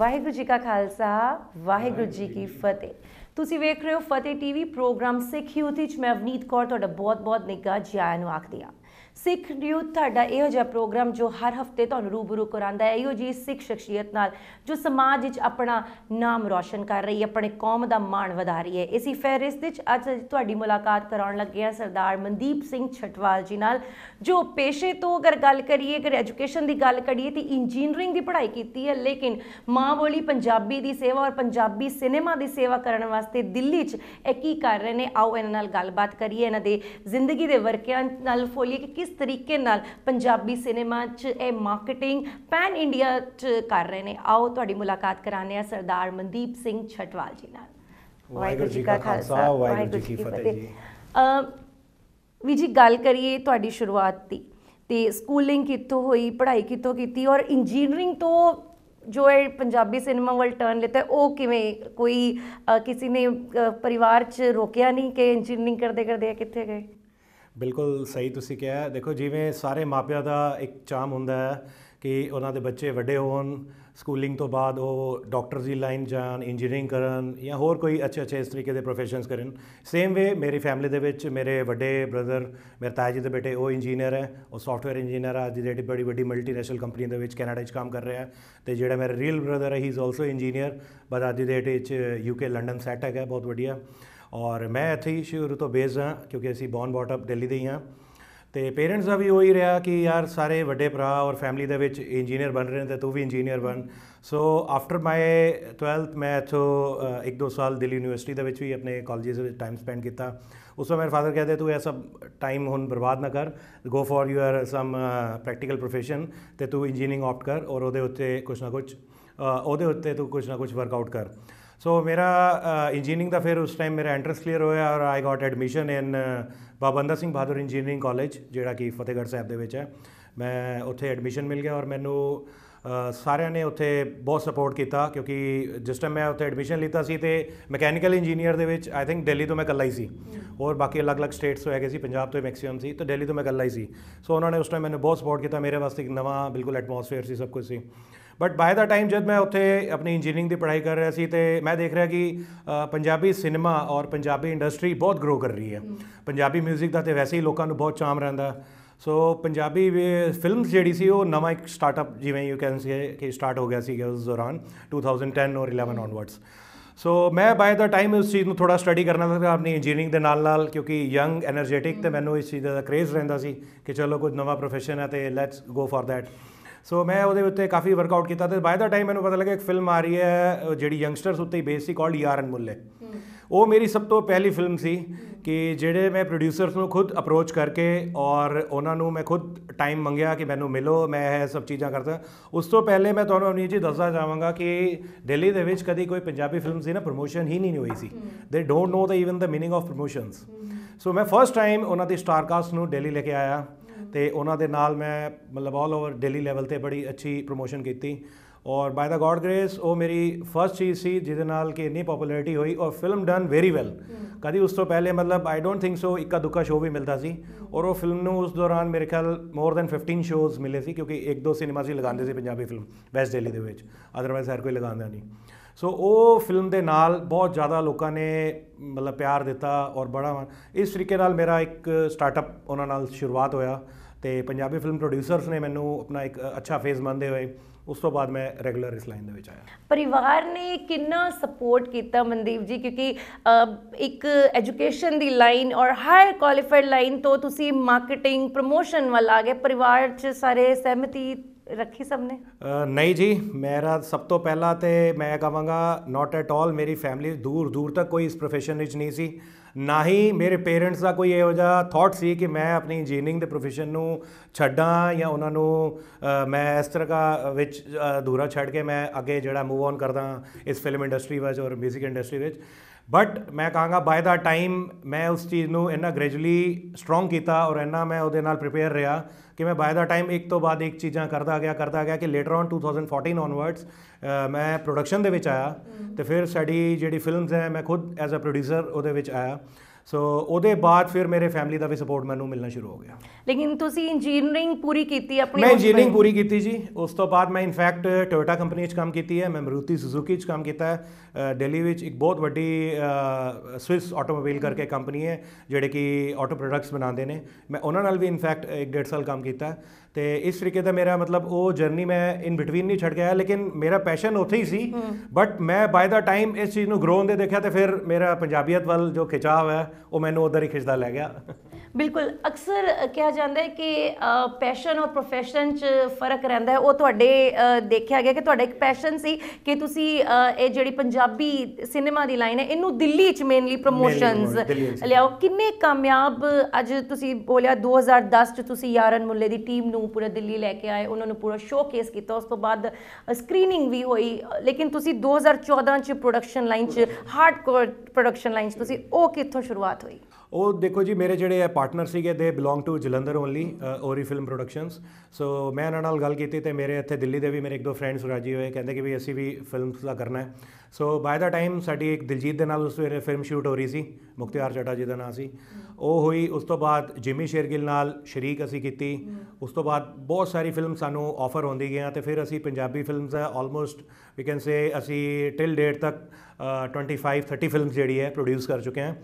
ਵਾਹਿਗੁਰੂ ਜੀ ਕਾ ਖਾਲਸਾ ਵਾਹਿਗੁਰੂ ਜੀ ਕੀ ਫਤਿਹ ਤੁਸੀਂ ਵੇਖ ਰਹੇ ਹੋ ਫਤਿਹ ਟੀਵੀ ਪ੍ਰੋਗਰਾਮ ਸਿੱਖ ਯੂਥ ਵਿੱਚ ਮੈਂ ਅਵਨੀਤ ਕੌਰ ਤੁਹਾਡਾ ਬਹੁਤ-ਬਹੁਤ ਨਿੱਘਾ ਆਇਆਂ ਨੂੰ ਆਖਦੀ ਆ ਸਿੱਖ ਨਿਊ ਤੁਹਾਡਾ ਇਹੋ ਜਿਹਾ ਪ੍ਰੋਗਰਾਮ ਜੋ ਹਰ ਹਫਤੇ ਤੁਹਾਨੂੰ ਰੂਬਰੂ ਕਰਾਂਦਾ ਹੈ ਇਹੋ ਜੀ ਸਿੱਖ ਸ਼ਖਸੀਅਤ ਨਾਲ ਜੋ ਸਮਾਜ ਵਿੱਚ ਆਪਣਾ ਨਾਮ ਰੌਸ਼ਨ ਕਰ ਰਹੀ ਹੈ ਆਪਣੇ ਕੌਮ ਦਾ ਮਾਣ ਵਧਾ ਰਹੀ ਹੈ ਇਸੇ ਫੈਰਿਸ ਵਿੱਚ ਅੱਜ ਤੁਹਾਡੀ ਮੁਲਾਕਾਤ ਕਰਾਉਣ ਲੱਗੇ ਆ ਸਰਦਾਰ ਮਨਦੀਪ ਸਿੰਘ ਛਟਵਾਲ ਜੀ ਨਾਲ ਜੋ ਪੇਸ਼ੇ ਤੋਂ ਅਗਰ ਗੱਲ ਕਰੀਏ ਅਗਰ ਐਜੂਕੇਸ਼ਨ ਦੀ ਗੱਲ ਕਰੀਏ ਤੇ ਇੰਜੀਨੀਅਰਿੰਗ ਦੀ ਪੜ੍ਹਾਈ ਕੀਤੀ ਹੈ ਲੇਕਿਨ ਮਾਂ ਬੋਲੀ ਪੰਜਾਬੀ ਦੀ ਸੇਵਾ ਔਰ ਪੰਜਾਬੀ ਸਿਨੇਮਾ ਦੀ ਸੇਵਾ ਕਰਨ ਵਾਸਤੇ ਦਿੱਲੀ 'ਚ ਇਹ ਕੀ ਕਰ ਰਹੇ ਨੇ ਆਓ ਇਹਨਾਂ ਨਾਲ ਗੱਲਬਾਤ ਕਰੀਏ ਇਹਨਾਂ ਦੇ ਜ਼ਿੰਦਗੀ ਦੇ ਵਰਕਿਆਂ ਨਾਲ ਫੋਲੀਏ ਕਿ ਕਿਸ ਤਰੀਕੇ ਨਾਲ ਪੰਜਾਬੀ ਸਿਨੇਮਾ 'ਚ ਇਹ ਮਾਰਕੀਟਿੰਗ ਪੈਨ ਇੰਡੀਆ 'ਚ ਕਰ ਰਹੇ ਨੇ ਆਓ ਤੁਹਾਡੀ ਮੁਲਾਕਾਤ ਕਰਾਣੇ ਆ ਸਰਦਾਰ ਮਨਦੀਪ ਸਿੰਘ ਛਟਵਾਲ ਜੀ ਨਾਲ ਵਾਹਿਗੁਰੂ ਜੀ ਕਾ ਖਾਲਸਾ ਵਾਹਿਗੁਰੂ ਜੀ ਕੀ ਫਤਿਹ ਜੀ ਵੀ ਜੀ ਗੱਲ ਕਰੀਏ ਤੁਹਾਡੀ ਸ਼ੁਰੂਆਤ ਦੀ ਤੇ ਸਕੂਲਿੰਗ ਕਿੱਥੋਂ ਹੋਈ ਪੜ੍ਹਾਈ ਕਿੱਥੋਂ ਕੀਤੀ ਔਰ ਇੰਜੀਨੀਅਰਿੰਗ ਤੋਂ ਜੋ ਹੈ ਪੰਜਾਬੀ ਸਿਨੇਮਾ ਵੱਲ ਟਰਨ ਲੈਤਾ ਉਹ ਕਿਵੇਂ ਕੋਈ ਕਿਸੇ ਨੇ ਪਰਿਵਾਰ 'ਚ ਰੋਕਿਆ ਨਹੀਂ ਕਿ ਇੰਜੀਨੀਅਰਿੰਗ ਕਰਦੇ ਕਰਦੇ ਕਿੱਥੇ ਗਏ ਬਿਲਕੁਲ ਸਹੀ ਤੁਸੀਂ ਕਿਹਾ ਦੇਖੋ ਜਿਵੇਂ ਸਾਰੇ ਮਾਪਿਆਂ ਦਾ ਇੱਕ ਚਾਮ ਹੁੰਦਾ ਹੈ ਕਿ ਉਹਨਾਂ ਦੇ ਬੱਚੇ ਵੱਡੇ ਹੋਣ ਸਕੂਲਿੰਗ ਤੋਂ ਬਾਅਦ ਉਹ ਡਾਕਟਰ ਦੀ ਲਾਈਨ ਜਾਣ ਇੰਜੀਨੀਅਰਿੰਗ ਕਰਨ ਜਾਂ ਹੋਰ ਕੋਈ ਅੱਛੇ ਅੱਛੇ ਇਸ ਤਰੀਕੇ ਦੇ ਪ੍ਰੋਫੈਸ਼ਨਸ ਕਰਨ ਸੇਮ ਵੇ ਮੇਰੀ ਫੈਮਿਲੀ ਦੇ ਵਿੱਚ ਮੇਰੇ ਵੱਡੇ ਬ੍ਰਦਰ ਮੇਰੇ ਤਾਇਆ ਜੀ ਦੇ ਬੇਟੇ ਉਹ ਇੰਜੀਨੀਅਰ ਹੈ ਉਹ ਸੌਫਟਵੇਅਰ ਇੰਜੀਨੀਅਰ ਆ ਅੱਜ ਬੜੀ ਵੱਡੀ ਮਲਟੀਨੈਸ਼ਨਲ ਕੰਪਨੀ ਦੇ ਵਿੱਚ ਕੈਨੇਡਾ 'ਚ ਕੰਮ ਕਰ ਰਿਹਾ ਤੇ ਜਿਹੜਾ ਮੇਰਾ ਰੀਅਲ ਬ੍ਰਦਰ ਹੈ he is also engineer but ਅੱਜ ਦੇ ਡੇਟ 'ਚ ਯੂਕੇ ਲੰਡਨ ਸੈਟ ਹੈਗਾ ਬਹੁਤ ਵਧੀਆ ਔਰ ਮੈਂ ਇੱਥੇ ਹੀ ਸ਼ੁਰੂ ਤੋਂ ਬੇਸ ਹਾਂ ਕਿਉਂਕਿ ਅਸੀਂ ਬੌਨ ਬਾਟ ਅਪ ਦਿੱਲੀ ਦੇ ਹੀ ਹਾਂ ਤੇ ਪੇਰੈਂਟਸ ਦਾ ਵੀ ਉਹੀ ਰਿਹਾ ਕਿ ਯਾਰ ਸਾਰੇ ਵੱਡੇ ਭਰਾ ਔਰ ਫੈਮਿਲੀ ਦੇ ਵਿੱਚ ਇੰਜੀਨੀਅਰ ਬਣ ਰਹੇ ਨੇ ਤੇ ਤੂੰ ਵੀ ਇੰਜੀਨੀਅਰ ਬਣ ਸੋ ਆਫਟਰ ਮਾਈ 12th ਮੈਂ ਇਥੋਂ 1-2 ਸਾਲ ਦਿੱਲੀ ਯੂਨੀਵਰਸਿਟੀ ਦੇ ਵਿੱਚ ਵੀ ਆਪਣੇ ਕਾਲਜਸ ਵਿੱਚ ਟਾਈਮ ਸਪੈਂਡ ਕੀਤਾ ਉਸ ਵੇਲੇ ਮੇਰੇ ਫਾਦਰ ਕਹਿੰਦੇ ਤੂੰ ਇਹ ਸਭ ਟਾਈਮ ਹੁਣ ਬਰਬਾਦ ਨਾ ਕਰ go for your some practical profession ਤੇ ਤੂੰ ਇੰਜੀਨੀਅਰਿੰਗ ਆਪਟ ਕਰ ਔਰ ਉਹਦੇ ਉੱਤੇ ਕੁਝ ਨਾ ਕੁਝ ਉਹਦੇ ਉੱਤੇ ਤੂੰ ਕੁਝ ਨਾ ਕੁਝ ਵਰਕ ਆਊਟ ਕਰ ਸੋ ਮੇਰਾ ਇੰਜੀਨੀਅਰਿੰਗ ਦਾ ਫਿਰ ਉਸ ਟਾਈਮ ਮੇਰਾ ਐਂਟਰੈਂਸ ਕਲੀਅਰ ਹੋਇਆ ਔਰ I got admission in Baba Banda Singh Bahadur engineering college ਜਿਹੜਾ ਕਿ ਫਤਿਹਗੜ੍ਹ ਸਾਹਿਬ ਦੇ ਵਿੱਚ ਹੈ ਮੈਂ ਉੱਥੇ ਐਡਮਿਸ਼ਨ ਮਿਲ ਗਿਆ ਔਰ ਮੈਨੂੰ ਸਾਰਿਆਂ ਨੇ ਉੱਥੇ ਬਹੁਤ ਸਪੋਰਟ ਕੀਤਾ ਕਿਉਂਕਿ ਜਿਸ ਟਾਈਮ ਮੈਂ ਉੱਥੇ ਐਡਮਿਸ਼ਨ ਲਿੱਤਾ ਸੀ ਤੇ ਮੈਕੈਨੀਕਲ ਇੰਜੀਨੀਅਰ ਦੇ ਵਿੱਚ ਆਈ ਥਿੰਕ ਦਿੱਲੀ ਤੋਂ ਮੈਂ ਇਕੱਲਾ ਹੀ ਸੀ ਔਰ ਬਾਕੀ ਅਲੱਗ-ਅਲੱਗ ਸਟੇਟਸ ਤੋਂ ਹੈਗੇ ਸੀ ਪੰਜਾਬ ਤੋਂ ਮੈਕਸਿਮਮ ਸੀ ਤੇ ਦਿੱਲੀ ਤੋਂ ਮੈਂ ਇਕੱਲਾ ਹੀ ਸੀ ਸੋ ਉਹਨਾਂ ਨੇ ਉਸ ਟਾਈਮ ਮੈਨੂੰ ਬਹੁਤ ਸਪੋਰਟ ਕੀਤਾ ਮੇਰੇ ਵਾਸਤੇ ਇੱਕ ਨਵਾਂ ਬਿਲਕੁਲ ਐਟਮੋਸਫੇਅਰ ਸੀ ਸਭ ਕੁਝ ਸੀ ਬਟ ਬਾਏ ਦਾ ਟਾਈਮ ਜਦ ਮੈਂ ਉੱਥੇ ਆਪਣੀ ਇੰਜੀਨੀਅਰਿੰਗ ਦੀ ਪੜ੍ਹਾਈ ਕਰ ਰਿਹਾ ਸੀ ਤੇ ਮੈਂ ਦੇਖ ਰਿਹਾ ਕਿ ਪੰਜਾਬੀ ਸਿਨੇਮਾ ਔਰ ਪੰਜਾਬੀ ਇੰਡਸਟਰੀ ਬਹੁਤ ਗਰੋ ਕਰ ਰਹੀ ਹੈ ਪੰਜਾਬੀ 뮤직 ਦਾ ਤੇ ਵੈਸੇ ਹੀ ਲੋਕਾਂ ਨੂੰ ਬਹੁਤ ਚਾਮ ਰਹਿੰਦਾ ਸੋ ਪੰਜਾਬੀ ਫਿਲਮਸ ਜਿਹੜੀ ਸੀ ਉਹ ਨਵਾਂ ਇੱਕ ਸਟਾਰਟਅਪ ਜਿਵੇਂ ਯੂ ਕੈਨ ਸੇ ਕਿ ਸਟਾਰਟ ਹੋ ਗਿਆ ਸੀ ਉਸ ਦੌਰਾਨ 2010 ਔਰ 11 ਆਨਵਰਡਸ ਸੋ ਮੈਂ ਬਾਏ ਦਾ ਟਾਈਮ ਉਸ ਚੀਜ਼ ਨੂੰ ਥੋੜਾ ਸਟੱਡੀ ਕਰਨਾ ਸੀ ਆਪਣੀ ਇੰਜੀਨੀਅਰਿੰਗ ਦੇ ਨਾਲ ਨਾਲ ਕਿਉਂਕਿ ਯੰਗ એનર્ਜੈਟਿਕ ਤੇ ਮੈਨੂੰ ਇਸ ਚੀਜ਼ ਦਾ ਕ੍ਰੇਜ਼ ਰਹਿੰਦਾ ਸੀ ਕਿ ਚਲੋ ਕੋਈ ਨਵਾਂ ਪ੍ਰੋਫੈਸ਼ਨ ਹੈ ਤੇ let's go for that so ਮੈਂ ਉਹਦੇ ਉੱਤੇ ਕਾਫੀ ਵਰਕਆਊਟ ਕੀਤਾ ਤੇ ਬਾਏ ਦਾ ਟਾਈਮ ਮੈਨੂੰ ਪਤਾ ਲੱਗਾ ਇੱਕ ਫਿਲਮ ਆ ਰਹੀ ਹੈ ਜਿਹੜੀ ਯੰਗਸਟਰਸ ਉੱਤੇ ਹੀ ਬੇਸਿਕ ਸੀ ਕਾਲਡ ਯਾਰਨ ਮੁੱਲੇ ਉਹ ਮੇਰੀ ਸਭ ਤੋਂ ਪਹਿਲੀ ਫਿਲਮ ਸੀ ਕਿ ਜਿਹੜੇ ਮੈਂ ਪ੍ਰੋਡਿਊਸਰਸ ਨੂੰ ਖੁਦ ਅਪਰੋਚ ਕਰਕੇ ਔਰ ਉਹਨਾਂ ਨੂੰ ਮੈਂ ਖੁਦ ਟਾਈਮ ਮੰਗਿਆ ਕਿ ਮੈਨੂੰ ਮਿਲੋ ਮੈਂ ਇਹ ਸਭ ਚੀਜ਼ਾਂ ਕਰਦਾ ਉਸ ਤੋਂ ਪਹਿਲੇ ਮੈਂ ਤੁਹਾਨੂੰ ਅਮਨੀਤ ਜੀ ਦੱਸਦਾ ਜਾਵਾਂਗਾ ਕਿ ਦਿੱਲੀ ਦੇ ਵਿੱਚ ਕਦੀ ਕੋਈ ਪੰਜਾਬੀ ਫਿਲਮ ਸੀ ਨਾ ਪ੍ਰੋਮੋਸ਼ਨ ਹੀ ਨਹੀਂ ਹੋਈ ਸੀ they don't know the even the meaning of promotions so ਮੈਂ ਫਰਸਟ ਟਾਈਮ ਉਹਨਾਂ ਦੀ ਸਟਾਰ ਕਾਸਟ ਨੂੰ ਦਿੱਲੀ ਲੈ ਕੇ ਆਇਆ ਤੇ ਉਹਨਾਂ ਦੇ ਨਾਲ ਮੈਂ ਮਤਲਬ ਆਲ ਓਵਰ ਦਿੱਲੀ ਲੈਵਲ ਤੇ ਬੜੀ ਅੱਛੀ ਪ੍ਰੋਮੋਸ਼ਨ ਕੀਤੀ ਔਰ ਬਾਈ ਦਾ ਗੋਡ ਗ੍ਰੇਸ ਉਹ ਮੇਰੀ ਫਰਸਟ ਚੀਜ਼ ਸੀ ਜਿਹਦੇ ਨਾਲ ਕਿ ਇੰਨੀ ਪਪੂਲੈਰਿਟੀ ਹੋਈ ਔਰ ਫਿਲਮ ਡਨ ਵੈਰੀ ਵੈਲ ਕਦੀ ਉਸ ਤੋਂ ਪਹਿਲੇ ਮਤਲਬ ਆਈ ਡੋਨਟ ਥਿੰਕ ਸੋ ਇੱਕਾ ਦੁੱਕਾ ਸ਼ੋਅ ਵੀ ਮਿਲਦਾ ਸੀ ਔਰ ਉਹ ਫਿਲਮ ਨੂੰ ਉਸ ਦੌਰਾਨ ਮੇਰੇ ਖਿਆਲ ਮੋਰ ਦੈਨ 15 ਸ਼ੋਜ਼ ਮਿਲੇ ਸੀ ਕਿਉਂਕਿ ਇੱਕ ਦੋ ਸਿਨੇਮਾ ਸੀ ਲਗਾਉਂਦੇ ਸੀ ਪੰਜਾਬੀ ਫਿਲਮ ਵੈਸਟ ਦਿੱਲੀ ਦੇ ਵਿੱਚ ਅਦਰਵਾਇਜ਼ ਹਰ ਕੋਈ ਲਗਾਉਂਦਾ ਨਹੀਂ ਸੋ ਉਹ ਫਿਲਮ ਦੇ ਨਾਲ ਬਹੁਤ ਜ਼ਿਆਦਾ ਲੋਕਾਂ ਨੇ ਮਤਲਬ ਪਿਆਰ ਦਿੱਤਾ ਔਰ ਬੜਾ ਇਸ ਤਰੀਕੇ ਨਾਲ ਮੇਰਾ ਇੱਕ ਸਟਾਰਟਅਪ ਉਹਨਾਂ ਨਾਲ ਸ਼ੁਰੂਆਤ ਹੋਇਆ ਤੇ ਪੰਜਾਬੀ ਫਿਲਮ ਪ੍ਰੋਡਿਊਸਰਸ ਨੇ ਮੈਨੂੰ ਆਪਣਾ ਇੱਕ ਅੱਛਾ ਫੇਜ਼ ਮੰਨਦੇ ਹੋਏ ਉਸ ਤੋਂ ਬਾਅਦ ਮੈਂ ਰੈਗੂਲਰ ਇਸ ਲਾਈਨ ਦੇ ਵਿੱਚ ਆਇਆ ਪਰਿਵਾਰ ਨੇ ਕਿੰਨਾ ਸਪੋਰਟ ਕੀਤਾ ਮਨਦੀਪ ਜੀ ਕਿਉਂਕਿ ਇੱਕ ਐਜੂਕੇਸ਼ਨ ਦੀ ਲਾਈਨ ਔਰ ਹਾਈ ਕੁਆਲੀਫਾਈਡ ਲਾਈਨ ਤੋਂ ਤੁਸੀਂ ਮਾਰਕੀਟਿੰਗ ਪ੍ਰੋਮੋਸ਼ਨ ਵੱਲ ਆ ਗਏ ਪਰਿਵਾਰ 'ਚ ਸਾਰੇ ਸਹਿਮਤੀ ਰੱਖੀ ਸਭ ਨੇ ਨਹੀਂ ਜੀ ਮੇਰਾ ਸਭ ਤੋਂ ਪਹਿਲਾਂ ਤੇ ਮੈਂ ਕਹਾਂਗਾ ਨਾਟ ਐਟ ਆਲ ਮੇਰੀ ਫੈਮਿਲੀ ਦੂਰ ਦੂਰ ਤੱਕ ਕੋਈ ਇਸ profession ਵਿੱਚ ਨਹੀਂ ਸੀ ਨਾ ਹੀ ਮੇਰੇ ਪੇਰੈਂਟਸ ਦਾ ਕੋਈ ਇਹੋ ਜਿਹਾ ਥਾਟ ਸੀ ਕਿ ਮੈਂ ਆਪਣੀ ਇੰਜੀਨੀਅਰਿੰਗ ਦੇ profession ਨੂੰ ਛੱਡਾਂ ਜਾਂ ਉਹਨਾਂ ਨੂੰ ਮੈਂ ਇਸ ਤਰ੍ਹਾਂ ਦਾ ਵਿੱਚ ਅਧੂਰਾ ਛੱਡ ਕੇ ਮੈਂ ਅੱਗੇ ਜਿਹੜਾ ਮੂਵ ਔਨ ਕਰਦਾ ਇਸ ਫਿਲਮ ਇੰਡਸਟਰੀ ਵਿੱਚ ਔਰ 뮤직 ਇੰਡਸਟਰੀ ਵਿੱਚ ਬਟ ਮੈਂ ਕਹਾਂਗਾ ਬਾਏ ਦਾ ਟਾਈਮ ਮੈਂ ਉਸ ਚੀਜ਼ ਨੂੰ ਇੰਨਾ ਗ੍ਰੈਜੂਅਲੀ ਸਟਰੋਂਗ ਕੀਤਾ ਔਰ ਇੰਨਾ ਮੈਂ ਉਹਦੇ ਨਾਲ ਪ੍ਰੀਪੇਅਰ ਰਿਹਾ ਕਿ ਮੈਂ ਬਾਏ ਦਾ ਟਾਈਮ ਇੱਕ ਤੋਂ ਬਾਅਦ ਇੱਕ ਚੀਜ਼ਾਂ ਕਰਦਾ ਗਿਆ ਕਰਦਾ ਗਿਆ ਕਿ ਲੇਟਰ ਔਨ 2014 ਔਨਵਰਡਸ ਮੈਂ ਪ੍ਰੋਡਕਸ਼ਨ ਦੇ ਵਿੱਚ ਆਇਆ ਤੇ ਫਿਰ ਸਾਡੀ ਜਿਹੜੀ ਫਿਲਮਸ ਹੈ ਮੈਂ ਖੁਦ ਐਜ਼ ਅ ਪ੍ਰੋਡਿਊਸਰ ਉਹਦੇ ਵਿੱਚ ਆਇਆ ਸੋ ਉਹਦੇ ਬਾਅਦ ਫਿਰ ਮੇਰੇ ਫੈਮਿਲੀ ਦਾ ਵੀ ਸਪੋਰਟ ਮੈਨੂੰ ਮਿਲਣਾ ਸ਼ੁਰੂ ਹੋ ਗਿਆ ਲੇਕਿਨ ਤੁਸੀਂ ਇੰਜੀਨੀਅਰਿੰਗ ਪੂਰੀ ਕੀਤੀ ਆਪਣੀ ਮੈਂ ਇੰਜੀਨੀਅਰਿੰਗ ਪੂਰੀ ਕੀਤੀ ਜੀ ਉਸ ਤੋਂ ਬਾਅਦ ਮੈਂ ਇਨਫੈਕਟ ਟੋਯੋਟਾ ਕੰਪਨੀ ਵਿੱਚ ਕੰਮ ਕੀਤੀ ਹੈ ਮੈਂ ਮਰੂਤੀ ਸੁਜ਼ੂਕੀ ਵਿੱਚ ਕੰਮ ਕੀਤਾ ਹੈ ਦਿੱਲੀ ਵਿੱਚ ਇੱਕ ਬਹੁਤ ਵੱਡੀ ਸਵਿਸ ਆਟੋਮੋਬਾਈਲ ਕਰਕੇ ਕੰਪਨੀ ਹੈ ਜਿਹੜੇ ਕਿ ਆਟੋ ਪ੍ਰੋਡਕਟਸ ਬਣਾਉਂਦੇ ਨੇ ਮੈਂ ਉਹਨਾਂ ਨਾਲ ਵੀ ਇਨਫੈਕਟ 1.5 ਸਾਲ ਕੰਮ ਕੀਤਾ ਤੇ ਇਸ ਤਰੀਕੇ ਦਾ ਮੇਰਾ ਮਤਲਬ ਉਹ ਜਰਨੀ ਮੈਂ ਇਨ ਬਿਟਵੀਨ ਨਹੀਂ ਛੱਡ ਗਿਆ ਲੇਕਿਨ ਮੇਰਾ ਪੈਸ਼ਨ ਉੱਥੇ ਹੀ ਸੀ ਬਟ ਮੈਂ ਬਾਏ ਦਾ ਟਾਈਮ ਇਸ ਚੀਜ਼ ਨੂੰ ਗਰੋਨ ਦੇ ਦੇਖਿਆ ਤੇ ਫਿਰ ਮੇਰਾ ਪੰਜਾਬੀਅਤ ਵੱਲ ਜੋ ਖਿਚਾਅ ਹੈ ਉਹ ਮੈਨੂੰ ਉਧਰ ਹੀ ਖਿੱਚਦਾ ਲੈ ਗਿਆ ਬਿਲਕੁਲ ਅਕਸਰ ਕਿਹਾ ਜਾਂਦਾ ਹੈ ਕਿ ਪੈਸ਼ਨ ਔਰ profession 'ਚ ਫਰਕ ਰਹਿੰਦਾ ਹੈ ਉਹ ਤੁਹਾਡੇ ਦੇਖਿਆ ਗਿਆ ਕਿ ਤੁਹਾਡਾ ਇੱਕ ਪੈਸ਼ਨ ਸੀ ਕਿ ਤੁਸੀਂ ਇਹ ਜਿਹੜੀ ਪੰਜਾਬੀ ਸਿਨੇਮਾ ਦੀ ਲਾਈਨ ਹੈ ਇਹਨੂੰ ਦਿੱਲੀ 'ਚ ਮੇਨਲੀ ਪ੍ਰੋਮੋਸ਼ਨਸ ਲਿਆਓ ਕਿੰਨੇ ਕਾਮਯਾਬ ਅੱਜ ਤੁਸੀਂ ਬੋਲਿਆ 2010 'ਚ ਤੁਸੀਂ ਯਾਰਨ ਮੁੱਲੇ ਦੀ ਟੀਮ ਨੂੰ ਪੂਰਾ ਦਿੱਲੀ ਲੈ ਕੇ ਆਏ ਉਹਨਾਂ ਨੂੰ ਪੂਰਾ ਸ਼ੋਕੇਸ ਕੀਤਾ ਉਸ ਤੋਂ ਬਾਅਦ ਸਕਰੀਨਿੰਗ ਵੀ ਹੋਈ ਲੇਕਿਨ ਤੁਸੀਂ 2014 'ਚ ਪ੍ਰੋਡਕਸ਼ਨ ਲਾਈਨ 'ਚ ਹਾਰਡਕੋਰ ਪ੍ਰੋਡਕਸ਼ਨ ਲਾਈਨ 'ਚ ਤੁਸੀਂ ਉਹ ਕਿੱਥੋਂ ਸ਼ੁਰੂਆਤ ਹੋਈ ਉਹ ਦੇਖੋ ਜੀ ਮੇਰੇ ਜਿਹੜੇ ਪਾਰਟਨਰ ਸੀਗੇ they belong to Jalandhar only Ohri film productions so ਮੈਂ ਇਹਨਾਂ ਨਾਲ ਗੱਲ ਕੀਤੀ ਤੇ ਮੇਰੇ ਇੱਥੇ ਦਿੱਲੀ ਦੇ ਵੀ ਮੇਰੇ ਇੱਕ ਦੋ ਫਰੈਂਡਸ ਰਾਜੀ ਹੋਏ ਕਹਿੰਦੇ ਕਿ ਵੀ ਅਸੀਂ ਵੀ ਫਿਲਮਸ ਦਾ ਕਰਨਾ ਹੈ ਸੋ ਬਾਏ ਦਾ ਟਾਈਮ ਸਾਡੀ ਇੱਕ ਦਿਲਜੀਤ ਦੇ ਨਾਲ ਉਸ ਵੇਲੇ ਫਿਲਮ ਸ਼ੂਟ ਹੋ ਰਹੀ ਸੀ ਮੁਖਤਿਆਰ ਚਟਾ ਜੀ ਦਾ ਨਾਮ ਸੀ ਉਹ ਹੋਈ ਉਸ ਤੋਂ ਬਾਅਦ ਜਿਮੀ ਸ਼ੇਰਗਿਲ ਨਾਲ ਸ਼ਰੀਕ ਅਸੀਂ ਕੀਤੀ ਉਸ ਤੋਂ ਬਾਅਦ ਬਹੁਤ ਸਾਰੀ ਫਿਲਮ ਸਾਨੂੰ ਆਫਰ ਹੁੰਦੀ ਗਈਆਂ ਤੇ ਫਿਰ ਅਸੀਂ ਪੰਜਾਬੀ ਫਿਲਮਸ ਆ ਆਲਮੋਸਟ ਵੀ ਕੈਨ ਸੇ ਅਸੀਂ ਟਿਲ ਡੇਟ ਤੱਕ 25 30 ਫਿਲਮਸ ਜਿਹੜੀ ਹੈ ਪ੍ਰੋਡਿਊਸ ਕਰ ਚੁੱਕੇ ਹਾਂ